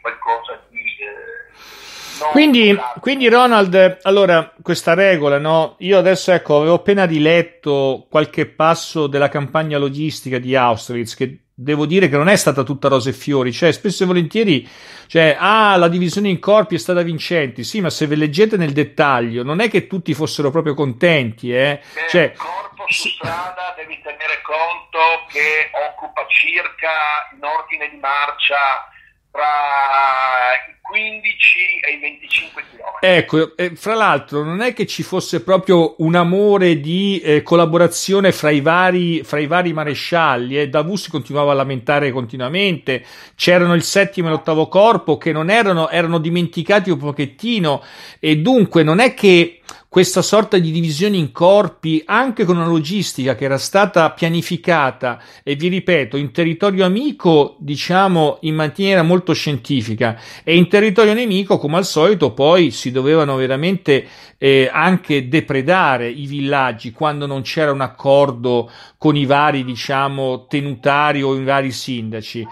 qualcosa di... Eh, quindi, quindi, Ronald, allora questa regola, no? io adesso ecco, avevo appena riletto qualche passo della campagna logistica di Austerlitz che devo dire che non è stata tutta rose e fiori, cioè spesso e volentieri, cioè, ah, la divisione in corpi è stata vincente, sì, ma se ve leggete nel dettaglio, non è che tutti fossero proprio contenti, eh. Beh, cioè, corpo su strada devi tenere conto che occupa circa in ordine di marcia tra i 15 e i 25 km. Ecco, eh, fra l'altro non è che ci fosse proprio un amore di eh, collaborazione fra i vari, fra i vari marescialli, eh. Davù si continuava a lamentare continuamente, c'erano il settimo e l'ottavo corpo che non erano, erano dimenticati un pochettino e dunque non è che questa sorta di divisione in corpi, anche con una logistica che era stata pianificata e vi ripeto, in territorio amico, diciamo in maniera molto scientifica, e in territorio nemico, come al solito, poi si dovevano veramente eh, anche depredare i villaggi quando non c'era un accordo con i vari, diciamo, tenutari o i vari sindaci.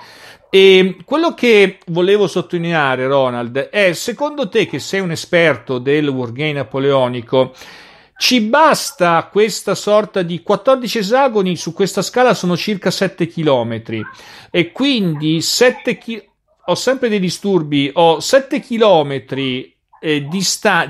E quello che volevo sottolineare, Ronald, è secondo te che sei un esperto del wargame napoleonico, ci basta questa sorta di 14 esagoni su questa scala sono circa 7 km e quindi 7 km. Ho sempre dei disturbi, ho 7 km eh, di,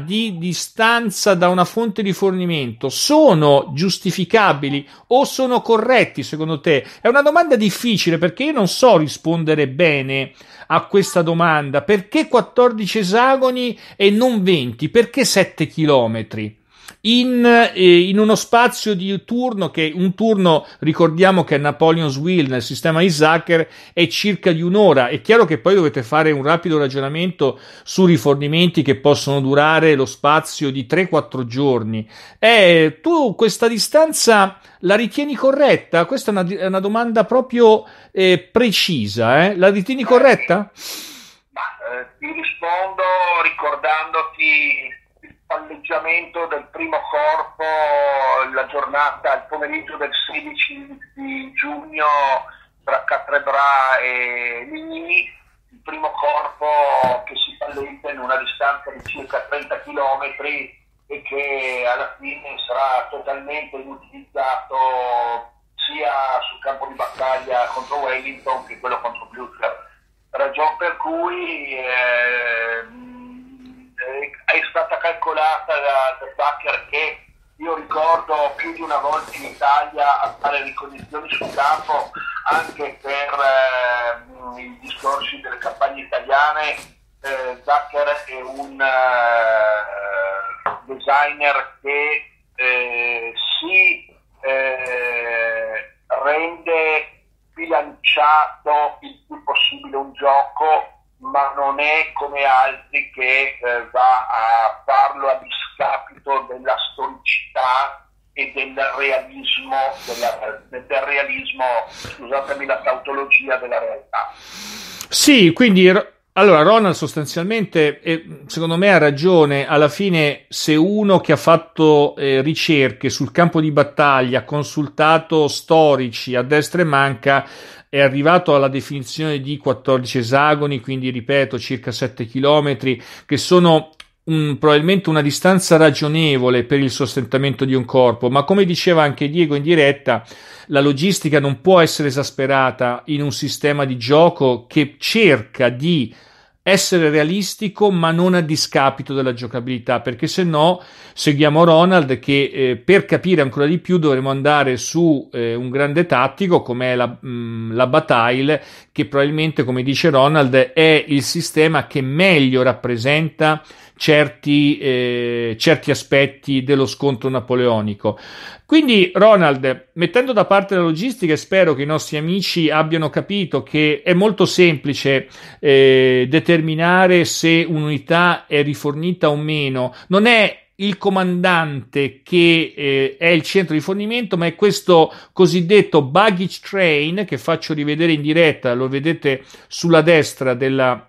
di distanza da una fonte di fornimento sono giustificabili o sono corretti secondo te? È una domanda difficile perché io non so rispondere bene a questa domanda. Perché 14 esagoni e non 20? Perché 7 chilometri? in, eh, in, uno spazio di turno che un turno ricordiamo che è Napoleon's Will nel sistema Isaacer è circa di un'ora è chiaro che poi dovete fare un rapido ragionamento su rifornimenti che possono durare lo spazio di 3-4 giorni eh, tu questa distanza la ritieni corretta? questa è una, una domanda proprio eh, precisa eh. la ritieni corretta? Ma, eh, ti rispondo ricordandoti palleggiamento del primo corpo la giornata, il pomeriggio del 16 di giugno tra Catrebra e Ligny, il primo corpo che si palleggia in una distanza di circa 30 km e che alla fine sarà totalmente inutilizzato sia sul campo di battaglia contro Wellington che quello contro Butler. Ragion per cui eh, eh, è stata calcolata da, da Zucker che io ricordo più di una volta in Italia a fare ricognizioni sul campo anche per eh, i discorsi delle campagne italiane. Eh, Zucker è un eh, designer che eh, si eh, rende bilanciato il più possibile un gioco ma non è come altri che eh, va a farlo a discapito della storicità e del realismo, della, del realismo, scusatemi la tautologia della realtà. Sì, quindi allora Ronald sostanzialmente, eh, secondo me ha ragione, alla fine se uno che ha fatto eh, ricerche sul campo di battaglia, ha consultato storici a destra e manca, è arrivato alla definizione di 14 esagoni, quindi ripeto circa 7 km, che sono un, probabilmente una distanza ragionevole per il sostentamento di un corpo, ma come diceva anche Diego in diretta, la logistica non può essere esasperata in un sistema di gioco che cerca di essere realistico ma non a discapito della giocabilità perché se no seguiamo Ronald che eh, per capire ancora di più dovremo andare su eh, un grande tattico come la, mh, mm, la Bataille che probabilmente, come dice Ronald, è il sistema che meglio rappresenta certi, eh, certi aspetti dello scontro napoleonico. Quindi, Ronald, mettendo da parte la logistica, spero che i nostri amici abbiano capito che è molto semplice eh, determinare se un'unità è rifornita o meno. Non è il comandante che eh, è il centro di fornimento, ma è questo cosiddetto baggage train che faccio rivedere in diretta, lo vedete sulla destra della,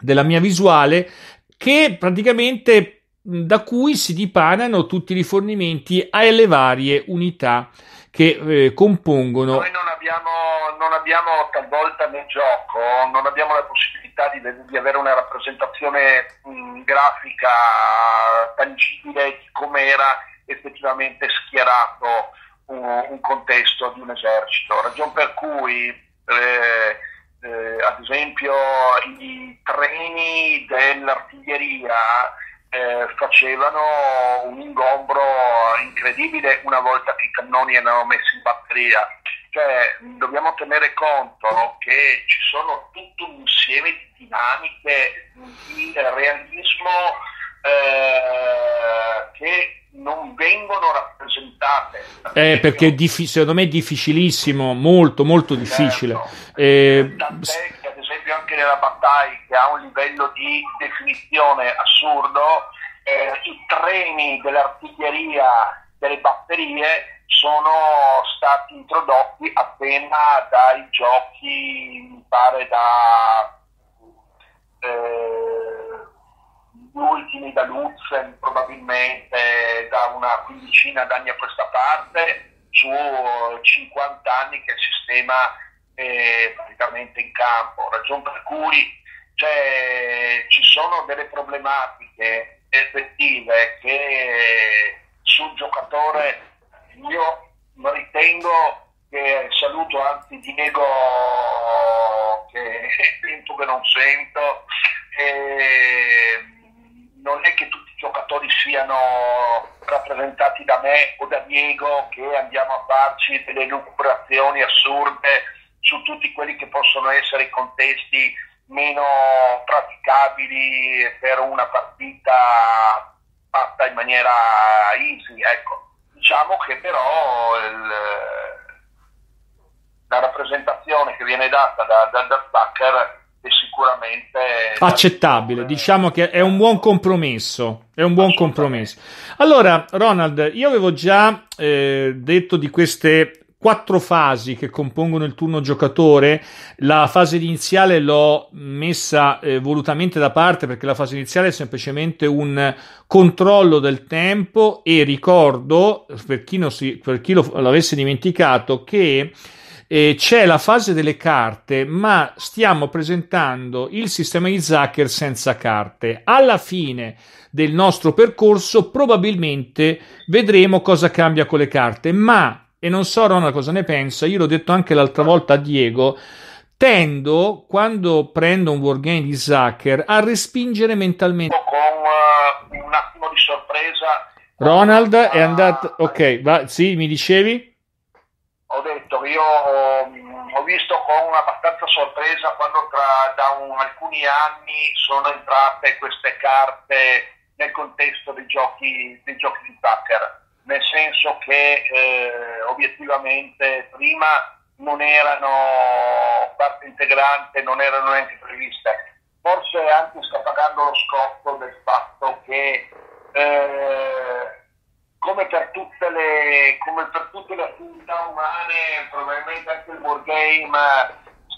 della mia visuale, che praticamente da cui si dipanano tutti i rifornimenti alle varie unità che eh, compongono... Noi non abbiamo, non abbiamo, talvolta nel gioco, non abbiamo la possibilità di, di avere una rappresentazione mh, mm, grafica tangibile di come era effettivamente schierato un, un, contesto di un esercito, ragion per cui... Eh, eh, ad esempio i treni dell'artiglieria eh, facevano un ingombro incredibile una volta che i cannoni erano messi in batteria. Cioè, dobbiamo tenere conto che ci sono tutto un insieme di dinamiche di realismo eh, che non vengono rappresentate. Eh, perché diffi- secondo me è difficilissimo, molto molto difficile. Certo. Eh, esempio anche nella battaglia che ha un livello di definizione assurdo, eh, i treni dell'artiglieria delle batterie sono stati introdotti appena dai giochi, mi pare da eh, gli ultimi da Lutzen probabilmente da una quindicina d'anni a questa parte su 50 anni che il sistema eh, praticamente in campo, ragion per cui cioè, ci sono delle problematiche effettive che sul giocatore io ritengo che saluto anzi Diego che è tempo che non sento non è che tutti i giocatori siano rappresentati da me o da Diego che andiamo a farci delle lucubrazioni assurde su tutti quelli che possono essere i contesti meno praticabili per una partita fatta in maniera easy. Ecco. Diciamo che però il, la rappresentazione che viene data da, da, da Tucker è sicuramente accettabile. Diciamo che è un buon compromesso. È un buon compromesso. Allora, Ronald, io avevo già eh, detto di queste quattro fasi che compongono il turno giocatore. La fase iniziale l'ho messa eh, volutamente da parte perché la fase iniziale è semplicemente un controllo del tempo e ricordo, per chi, non si, per chi lo, l'avesse dimenticato, che eh, c'è la fase delle carte, ma stiamo presentando il sistema di Zucker senza carte. Alla fine del nostro percorso probabilmente vedremo cosa cambia con le carte, ma e non so Ronald cosa ne pensa, io l'ho detto anche l'altra volta a Diego, tendo quando prendo un wargame di Zucker a respingere mentalmente con uh, un attimo di sorpresa Ronald ah, è andato eh. ok va, sì mi dicevi ho detto che io ho, mm, ho, visto con abbastanza sorpresa quando tra, da un, alcuni anni sono entrate queste carte nel contesto dei giochi, dei giochi di Zucker nel senso che eh, obiettivamente prima non erano parte integrante, non erano neanche previste. Forse anche sta pagando lo scotto del fatto che eh, come per tutte le, come per tutte le attività umane, probabilmente anche il board game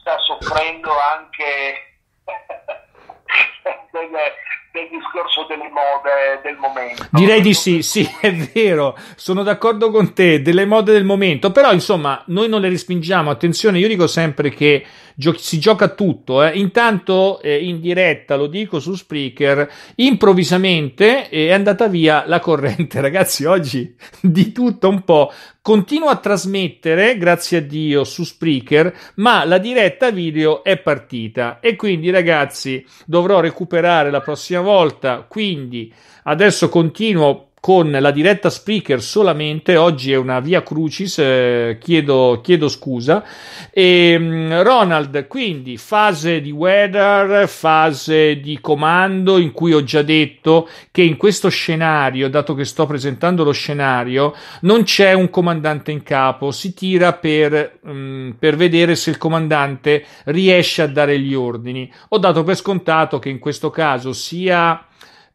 sta soffrendo anche delle, del discorso delle mode del momento. Direi di sì, sì, è vero, sono d'accordo con te, delle mode del momento, però insomma noi non le respingiamo, attenzione, io dico sempre che Gio- si gioca tutto. Eh. Intanto eh, in diretta, lo dico su Spreaker, improvvisamente eh, è andata via la corrente, ragazzi, oggi di tutto un po'. Continuo a trasmettere, grazie a Dio, su Spreaker, ma la diretta video è partita e quindi ragazzi dovrò recuperare la prossima volta, quindi adesso continuo con la diretta speaker solamente, oggi è una via crucis, eh, chiedo, chiedo, scusa. E, ehm, Ronald, quindi fase di weather, fase di comando, in cui ho già detto che in questo scenario, dato che sto presentando lo scenario, non c'è un comandante in capo, si tira per, mh, mm, per vedere se il comandante riesce a dare gli ordini. Ho dato per scontato che in questo caso sia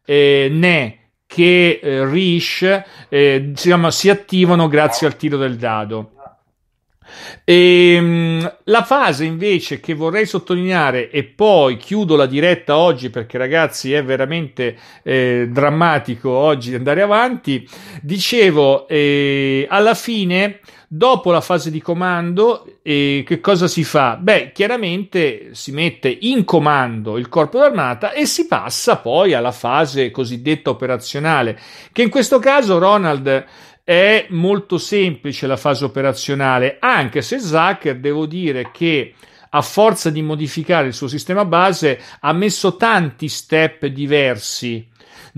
eh, Ne che eh, Rish eh, diciamo, si attivano grazie al tiro del dado. E, ehm, la fase invece che vorrei sottolineare e poi chiudo la diretta oggi perché ragazzi è veramente eh, drammatico oggi andare avanti, dicevo eh, alla fine Dopo la fase di comando, eh, che cosa si fa? Beh, chiaramente si mette in comando il corpo d'armata e si passa poi alla fase cosiddetta operazionale, che in questo caso Ronald è molto semplice la fase operazionale, anche se Zucker devo dire che a forza di modificare il suo sistema base ha messo tanti step diversi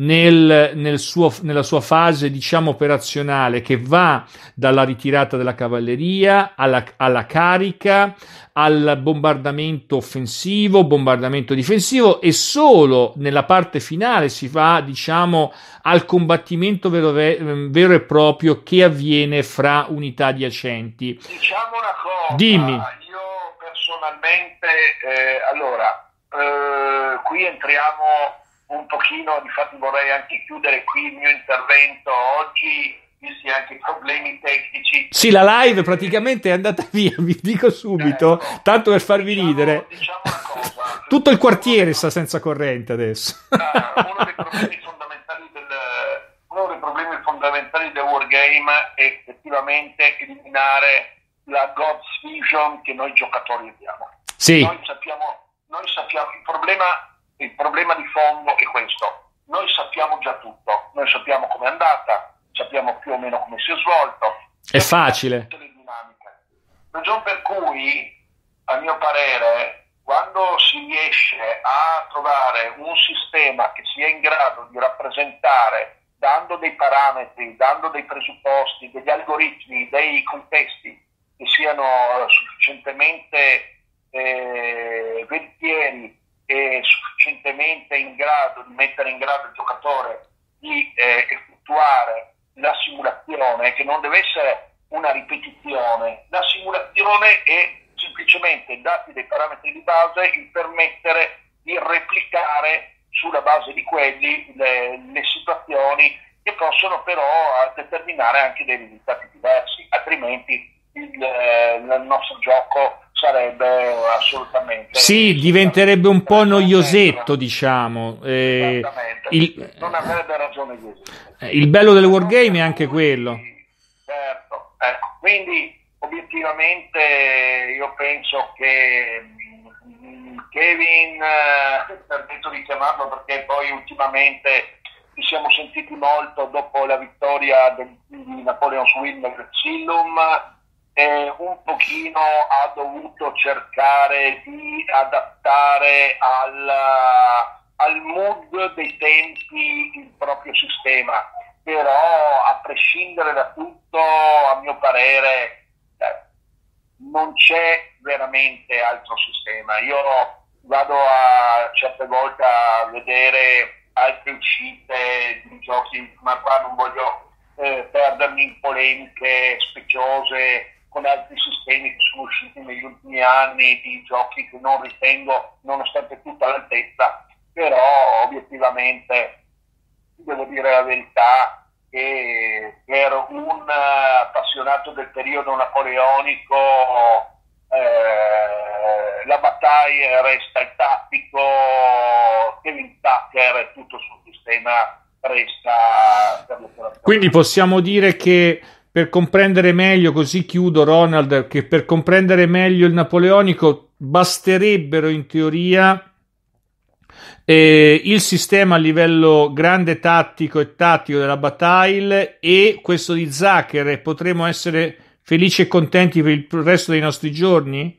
nel, nel suo, nella sua fase diciamo operazionale che va dalla ritirata della cavalleria alla, alla carica al bombardamento offensivo, bombardamento difensivo e solo nella parte finale si va, diciamo, al combattimento vero, ehm, vero e proprio che avviene fra unità adiacenti. Diciamo una cosa, Dimmi. io personalmente, eh, allora, eh, qui entriamo un pochino, infatti vorrei anche chiudere qui il mio intervento oggi, visti anche i problemi tecnici. Sì, la live praticamente è andata via, vi dico subito, eh, ecco. tanto per farvi diciamo, ridere. Diciamo cosa, Tutto il quartiere sta senza corrente adesso. Ah, uno, dei problemi fondamentali del, uno dei problemi fondamentali del Wargame è effettivamente eliminare la God's Vision che noi giocatori abbiamo. Sì. Noi sappiamo, noi sappiamo il problema il problema di fondo è questo. Noi sappiamo già tutto, noi sappiamo com'è andata, sappiamo più o meno come si è svolto. È facile. Ragione per cui, a mio parere, quando si riesce a trovare un sistema che sia in grado di rappresentare, dando dei parametri, dando dei presupposti, degli algoritmi, dei contesti che siano sufficientemente eh, veritieri, eh, sufficientemente in grado di mettere in grado il giocatore di eh, effettuare la simulazione, che non deve essere una ripetizione. La simulazione è semplicemente, dati dei parametri di base, il permettere di replicare sulla base di quelli le, le situazioni che possono però eh, determinare anche dei risultati diversi, altrimenti il, eh, il nostro gioco sarebbe assolutamente... Sì, diventerebbe un po' noiosetto, diciamo. Eh, il, non avrebbe ragione di esistere. Eh, il bello del wargame è anche quello. Certo, ecco, quindi obiettivamente io penso che mm, Kevin, eh, permetto di chiamarlo perché poi ultimamente ci siamo sentiti molto dopo la vittoria di Napoleon Swindon del Cillum eh, un pochino ha dovuto cercare di adattare al, al mood dei tempi il proprio sistema, però a prescindere da tutto, a mio parere, eh, non c'è veramente altro sistema. Io vado a certe volte a vedere altre uscite di giochi, ma qua non voglio eh, perdermi in polemiche speciose con altri sistemi che sono usciti negli ultimi anni di giochi che non ritengo, nonostante tutta l'altezza però obiettivamente devo dire la verità che per un eh, appassionato del periodo napoleonico, eh, la battaglia resta il tattico, Kevin Tucker, tutto il suo sistema resta. per Quindi possiamo dire che per comprendere meglio, così chiudo Ronald, che per comprendere meglio il napoleonico basterebbero in teoria eh, il sistema a livello grande tattico e tattico della Bataille e questo di Zacher e potremo essere felici e contenti per il resto dei nostri giorni?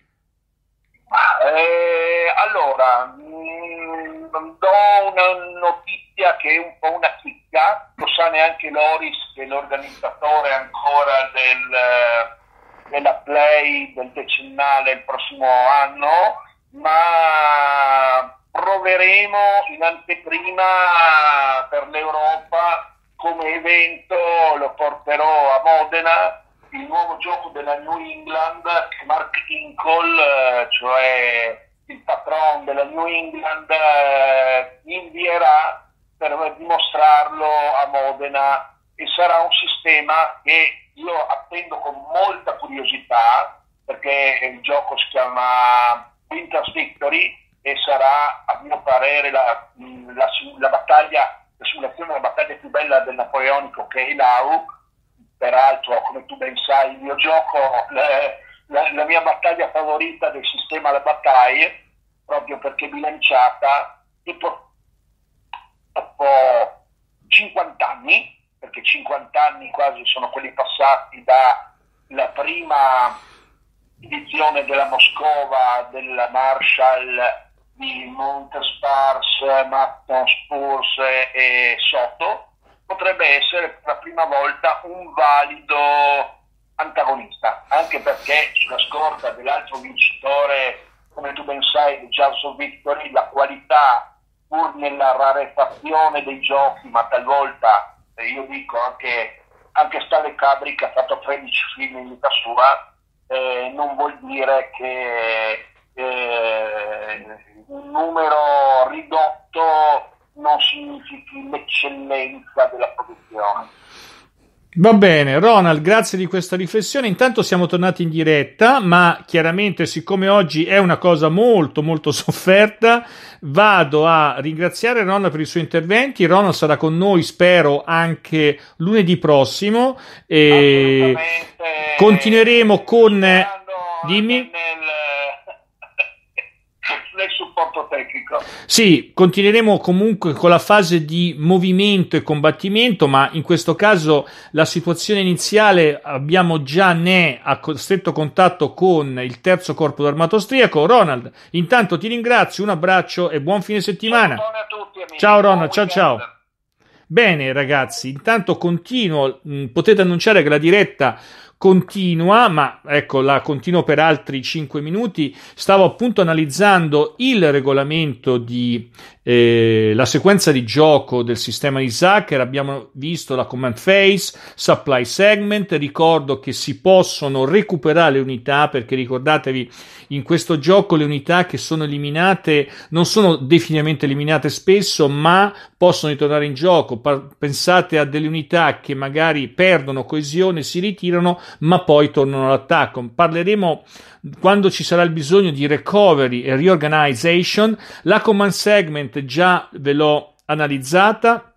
Eh, allora, mh, mm, do una notizia che è un po' una chicca politica, lo sa neanche Loris che è l'organizzatore ancora del, eh, della play del decennale il prossimo anno, ma proveremo in anteprima per l'Europa come evento, lo porterò a Modena, il nuovo gioco della New England Mark Incol, eh, cioè il patron della New England, eh, invierà per dimostrarlo a Modena e sarà un sistema che io attendo con molta curiosità perché il gioco si chiama Winter's Victory e sarà a mio parere la, la, la battaglia, la simulazione della battaglia più bella del napoleonico che è il Lauk peraltro come tu ben sai il mio gioco la, la mia battaglia favorita del sistema alle battaglie proprio perché bilanciata e dopo 50 anni, perché 50 anni quasi sono quelli passati dalla prima edizione della Moscova, della Marshall, di Montespars, Matton Spurs e Soto, potrebbe essere per la prima volta un valido antagonista, anche perché sulla scorta dell'altro vincitore, come tu ben sai, di Gianso Victory, la qualità pur nella rarefazione dei giochi, ma talvolta io dico anche, anche Stanley Cabri che ha fatto 13 film in vita sua, eh, non vuol dire che eh, un numero ridotto non significhi l'eccellenza della produzione. Va bene, Ronald, grazie di questa riflessione. Intanto siamo tornati in diretta, ma chiaramente siccome oggi è una cosa molto molto sofferta, Vado a ringraziare Ron per i suoi interventi. Ron sarà con noi, spero, anche lunedì prossimo. E continueremo con. Dimmi. Nel del supporto tecnico. Sì, continueremo comunque con la fase di movimento e combattimento, ma in questo caso la situazione iniziale abbiamo già Ne a stretto contatto con il terzo corpo d'armato austriaco. Ronald, intanto ti ringrazio, un abbraccio e buon fine settimana. Tutti, ciao Ronald, ciao ciao. Bene ragazzi, intanto continuo, potete annunciare che la diretta continua, ma ecco la continuo per altri 5 minuti. Stavo appunto analizzando il regolamento di eh, la sequenza di gioco del sistema di Zucker. Abbiamo visto la command phase, supply segment. Ricordo che si possono recuperare le unità perché ricordatevi in questo gioco le unità che sono eliminate non sono definitivamente eliminate spesso, ma possono ritornare in gioco. Par- pensate a delle unità che magari perdono coesione, si ritirano, ma poi tornano all'attacco. Parleremo quando ci sarà il bisogno di recovery e reorganization. La command segment già ve l'ho analizzata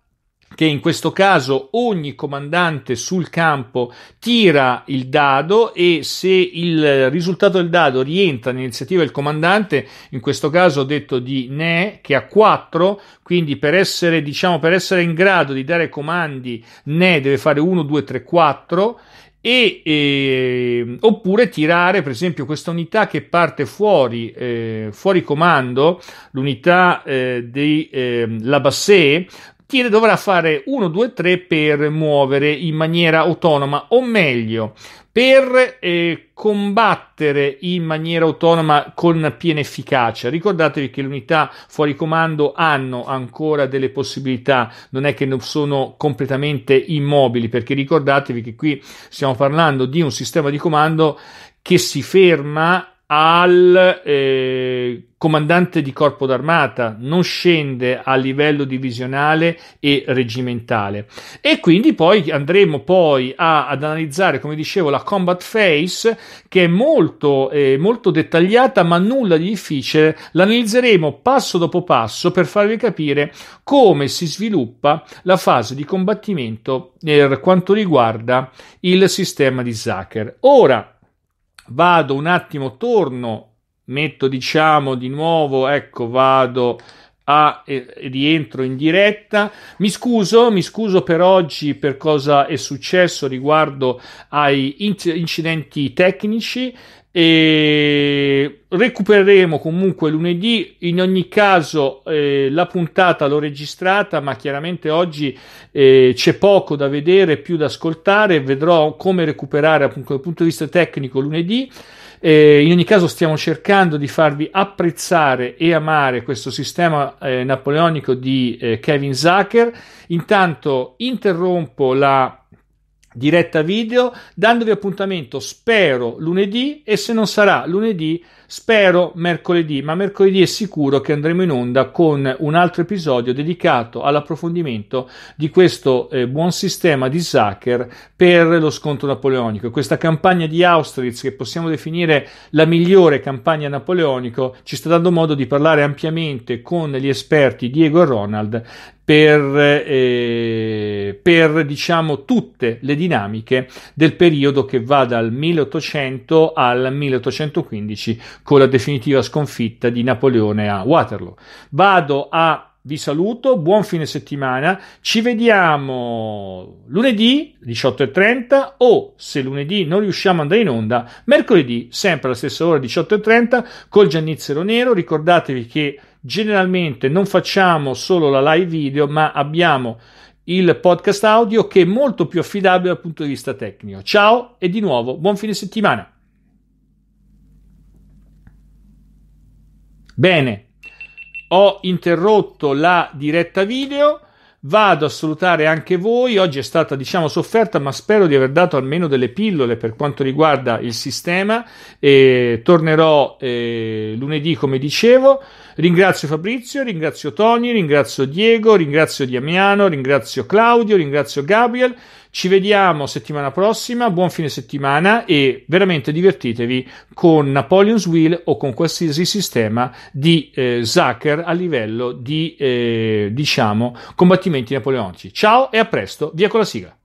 che in questo caso ogni comandante sul campo tira il dado e se il risultato del dado rientra nell'iniziativa del comandante, in questo caso ho detto di Ne che ha 4, quindi per essere, diciamo, per essere in grado di dare comandi Ne deve fare 1, 2, 3, 4 e, eh, oppure tirare per esempio questa unità che parte fuori, eh, fuori comando, l'unità eh, di eh, Labassé che dovrà fare 1, 2, 3 per muovere in maniera autonoma, o meglio, per eh, combattere in maniera autonoma con piena efficacia. Ricordatevi che le unità fuori comando hanno ancora delle possibilità, non è che non sono completamente immobili, perché ricordatevi che qui stiamo parlando di un sistema di comando che si ferma al eh, comandante di corpo d'armata, non scende a livello divisionale e regimentale. E quindi poi andremo poi a, ad analizzare, come dicevo, la combat phase che è molto, eh, molto dettagliata ma nulla di difficile. L'analizzeremo passo dopo passo per farvi capire come si sviluppa la fase di combattimento per quanto riguarda il sistema di Zacher. Ora, vado un attimo, torno, metto diciamo di nuovo, ecco, vado a eh, rientro in diretta. Mi scuso, mi scuso per oggi per cosa è successo riguardo ai inc- incidenti tecnici. E recupereremo comunque lunedì. In ogni caso, eh, la puntata l'ho registrata, ma chiaramente oggi eh, c'è poco da vedere, più da ascoltare. Vedrò come recuperare appunto, dal punto di vista tecnico lunedì. Eh, in ogni caso, stiamo cercando di farvi apprezzare e amare questo sistema eh, napoleonico di eh, Kevin Zucker. Intanto interrompo la diretta video dandovi appuntamento spero lunedì e se non sarà lunedì spero mercoledì ma mercoledì è sicuro che andremo in onda con un altro episodio dedicato all'approfondimento di questo eh, buon sistema di Zucker per lo scontro napoleonico questa campagna di Austriz che possiamo definire la migliore campagna napoleonico ci sta dando modo di parlare ampiamente con gli esperti Diego e Ronald per, eh, per diciamo, tutte le dinamiche del periodo che va dal 1800 al 1815 con la definitiva sconfitta di Napoleone a Waterloo. Vado a vi saluto, buon fine settimana, ci vediamo lunedì 18.30 o se lunedì non riusciamo ad andare in onda, mercoledì sempre alla stessa ora 18.30 col Giannizzero Nero, ricordatevi che generalmente non facciamo solo la live video, ma abbiamo il podcast audio che è molto più affidabile dal punto di vista tecnico. Ciao e di nuovo buon fine settimana. Bene, ho interrotto la diretta video Vado a salutare anche voi. Oggi è stata, diciamo, sofferta, ma spero di aver dato almeno delle pillole per quanto riguarda il sistema. E tornerò eh, lunedì, come dicevo. Ringrazio Fabrizio, ringrazio Tony, ringrazio Diego, ringrazio Damiano, ringrazio Claudio, ringrazio Gabriel. Ci vediamo settimana prossima, buon fine settimana e veramente divertitevi con Napoleon's Wheel o con qualsiasi sistema di eh, Zucker a livello di, eh, diciamo, combattimenti napoleonici. Ciao e a presto, via con la sigla.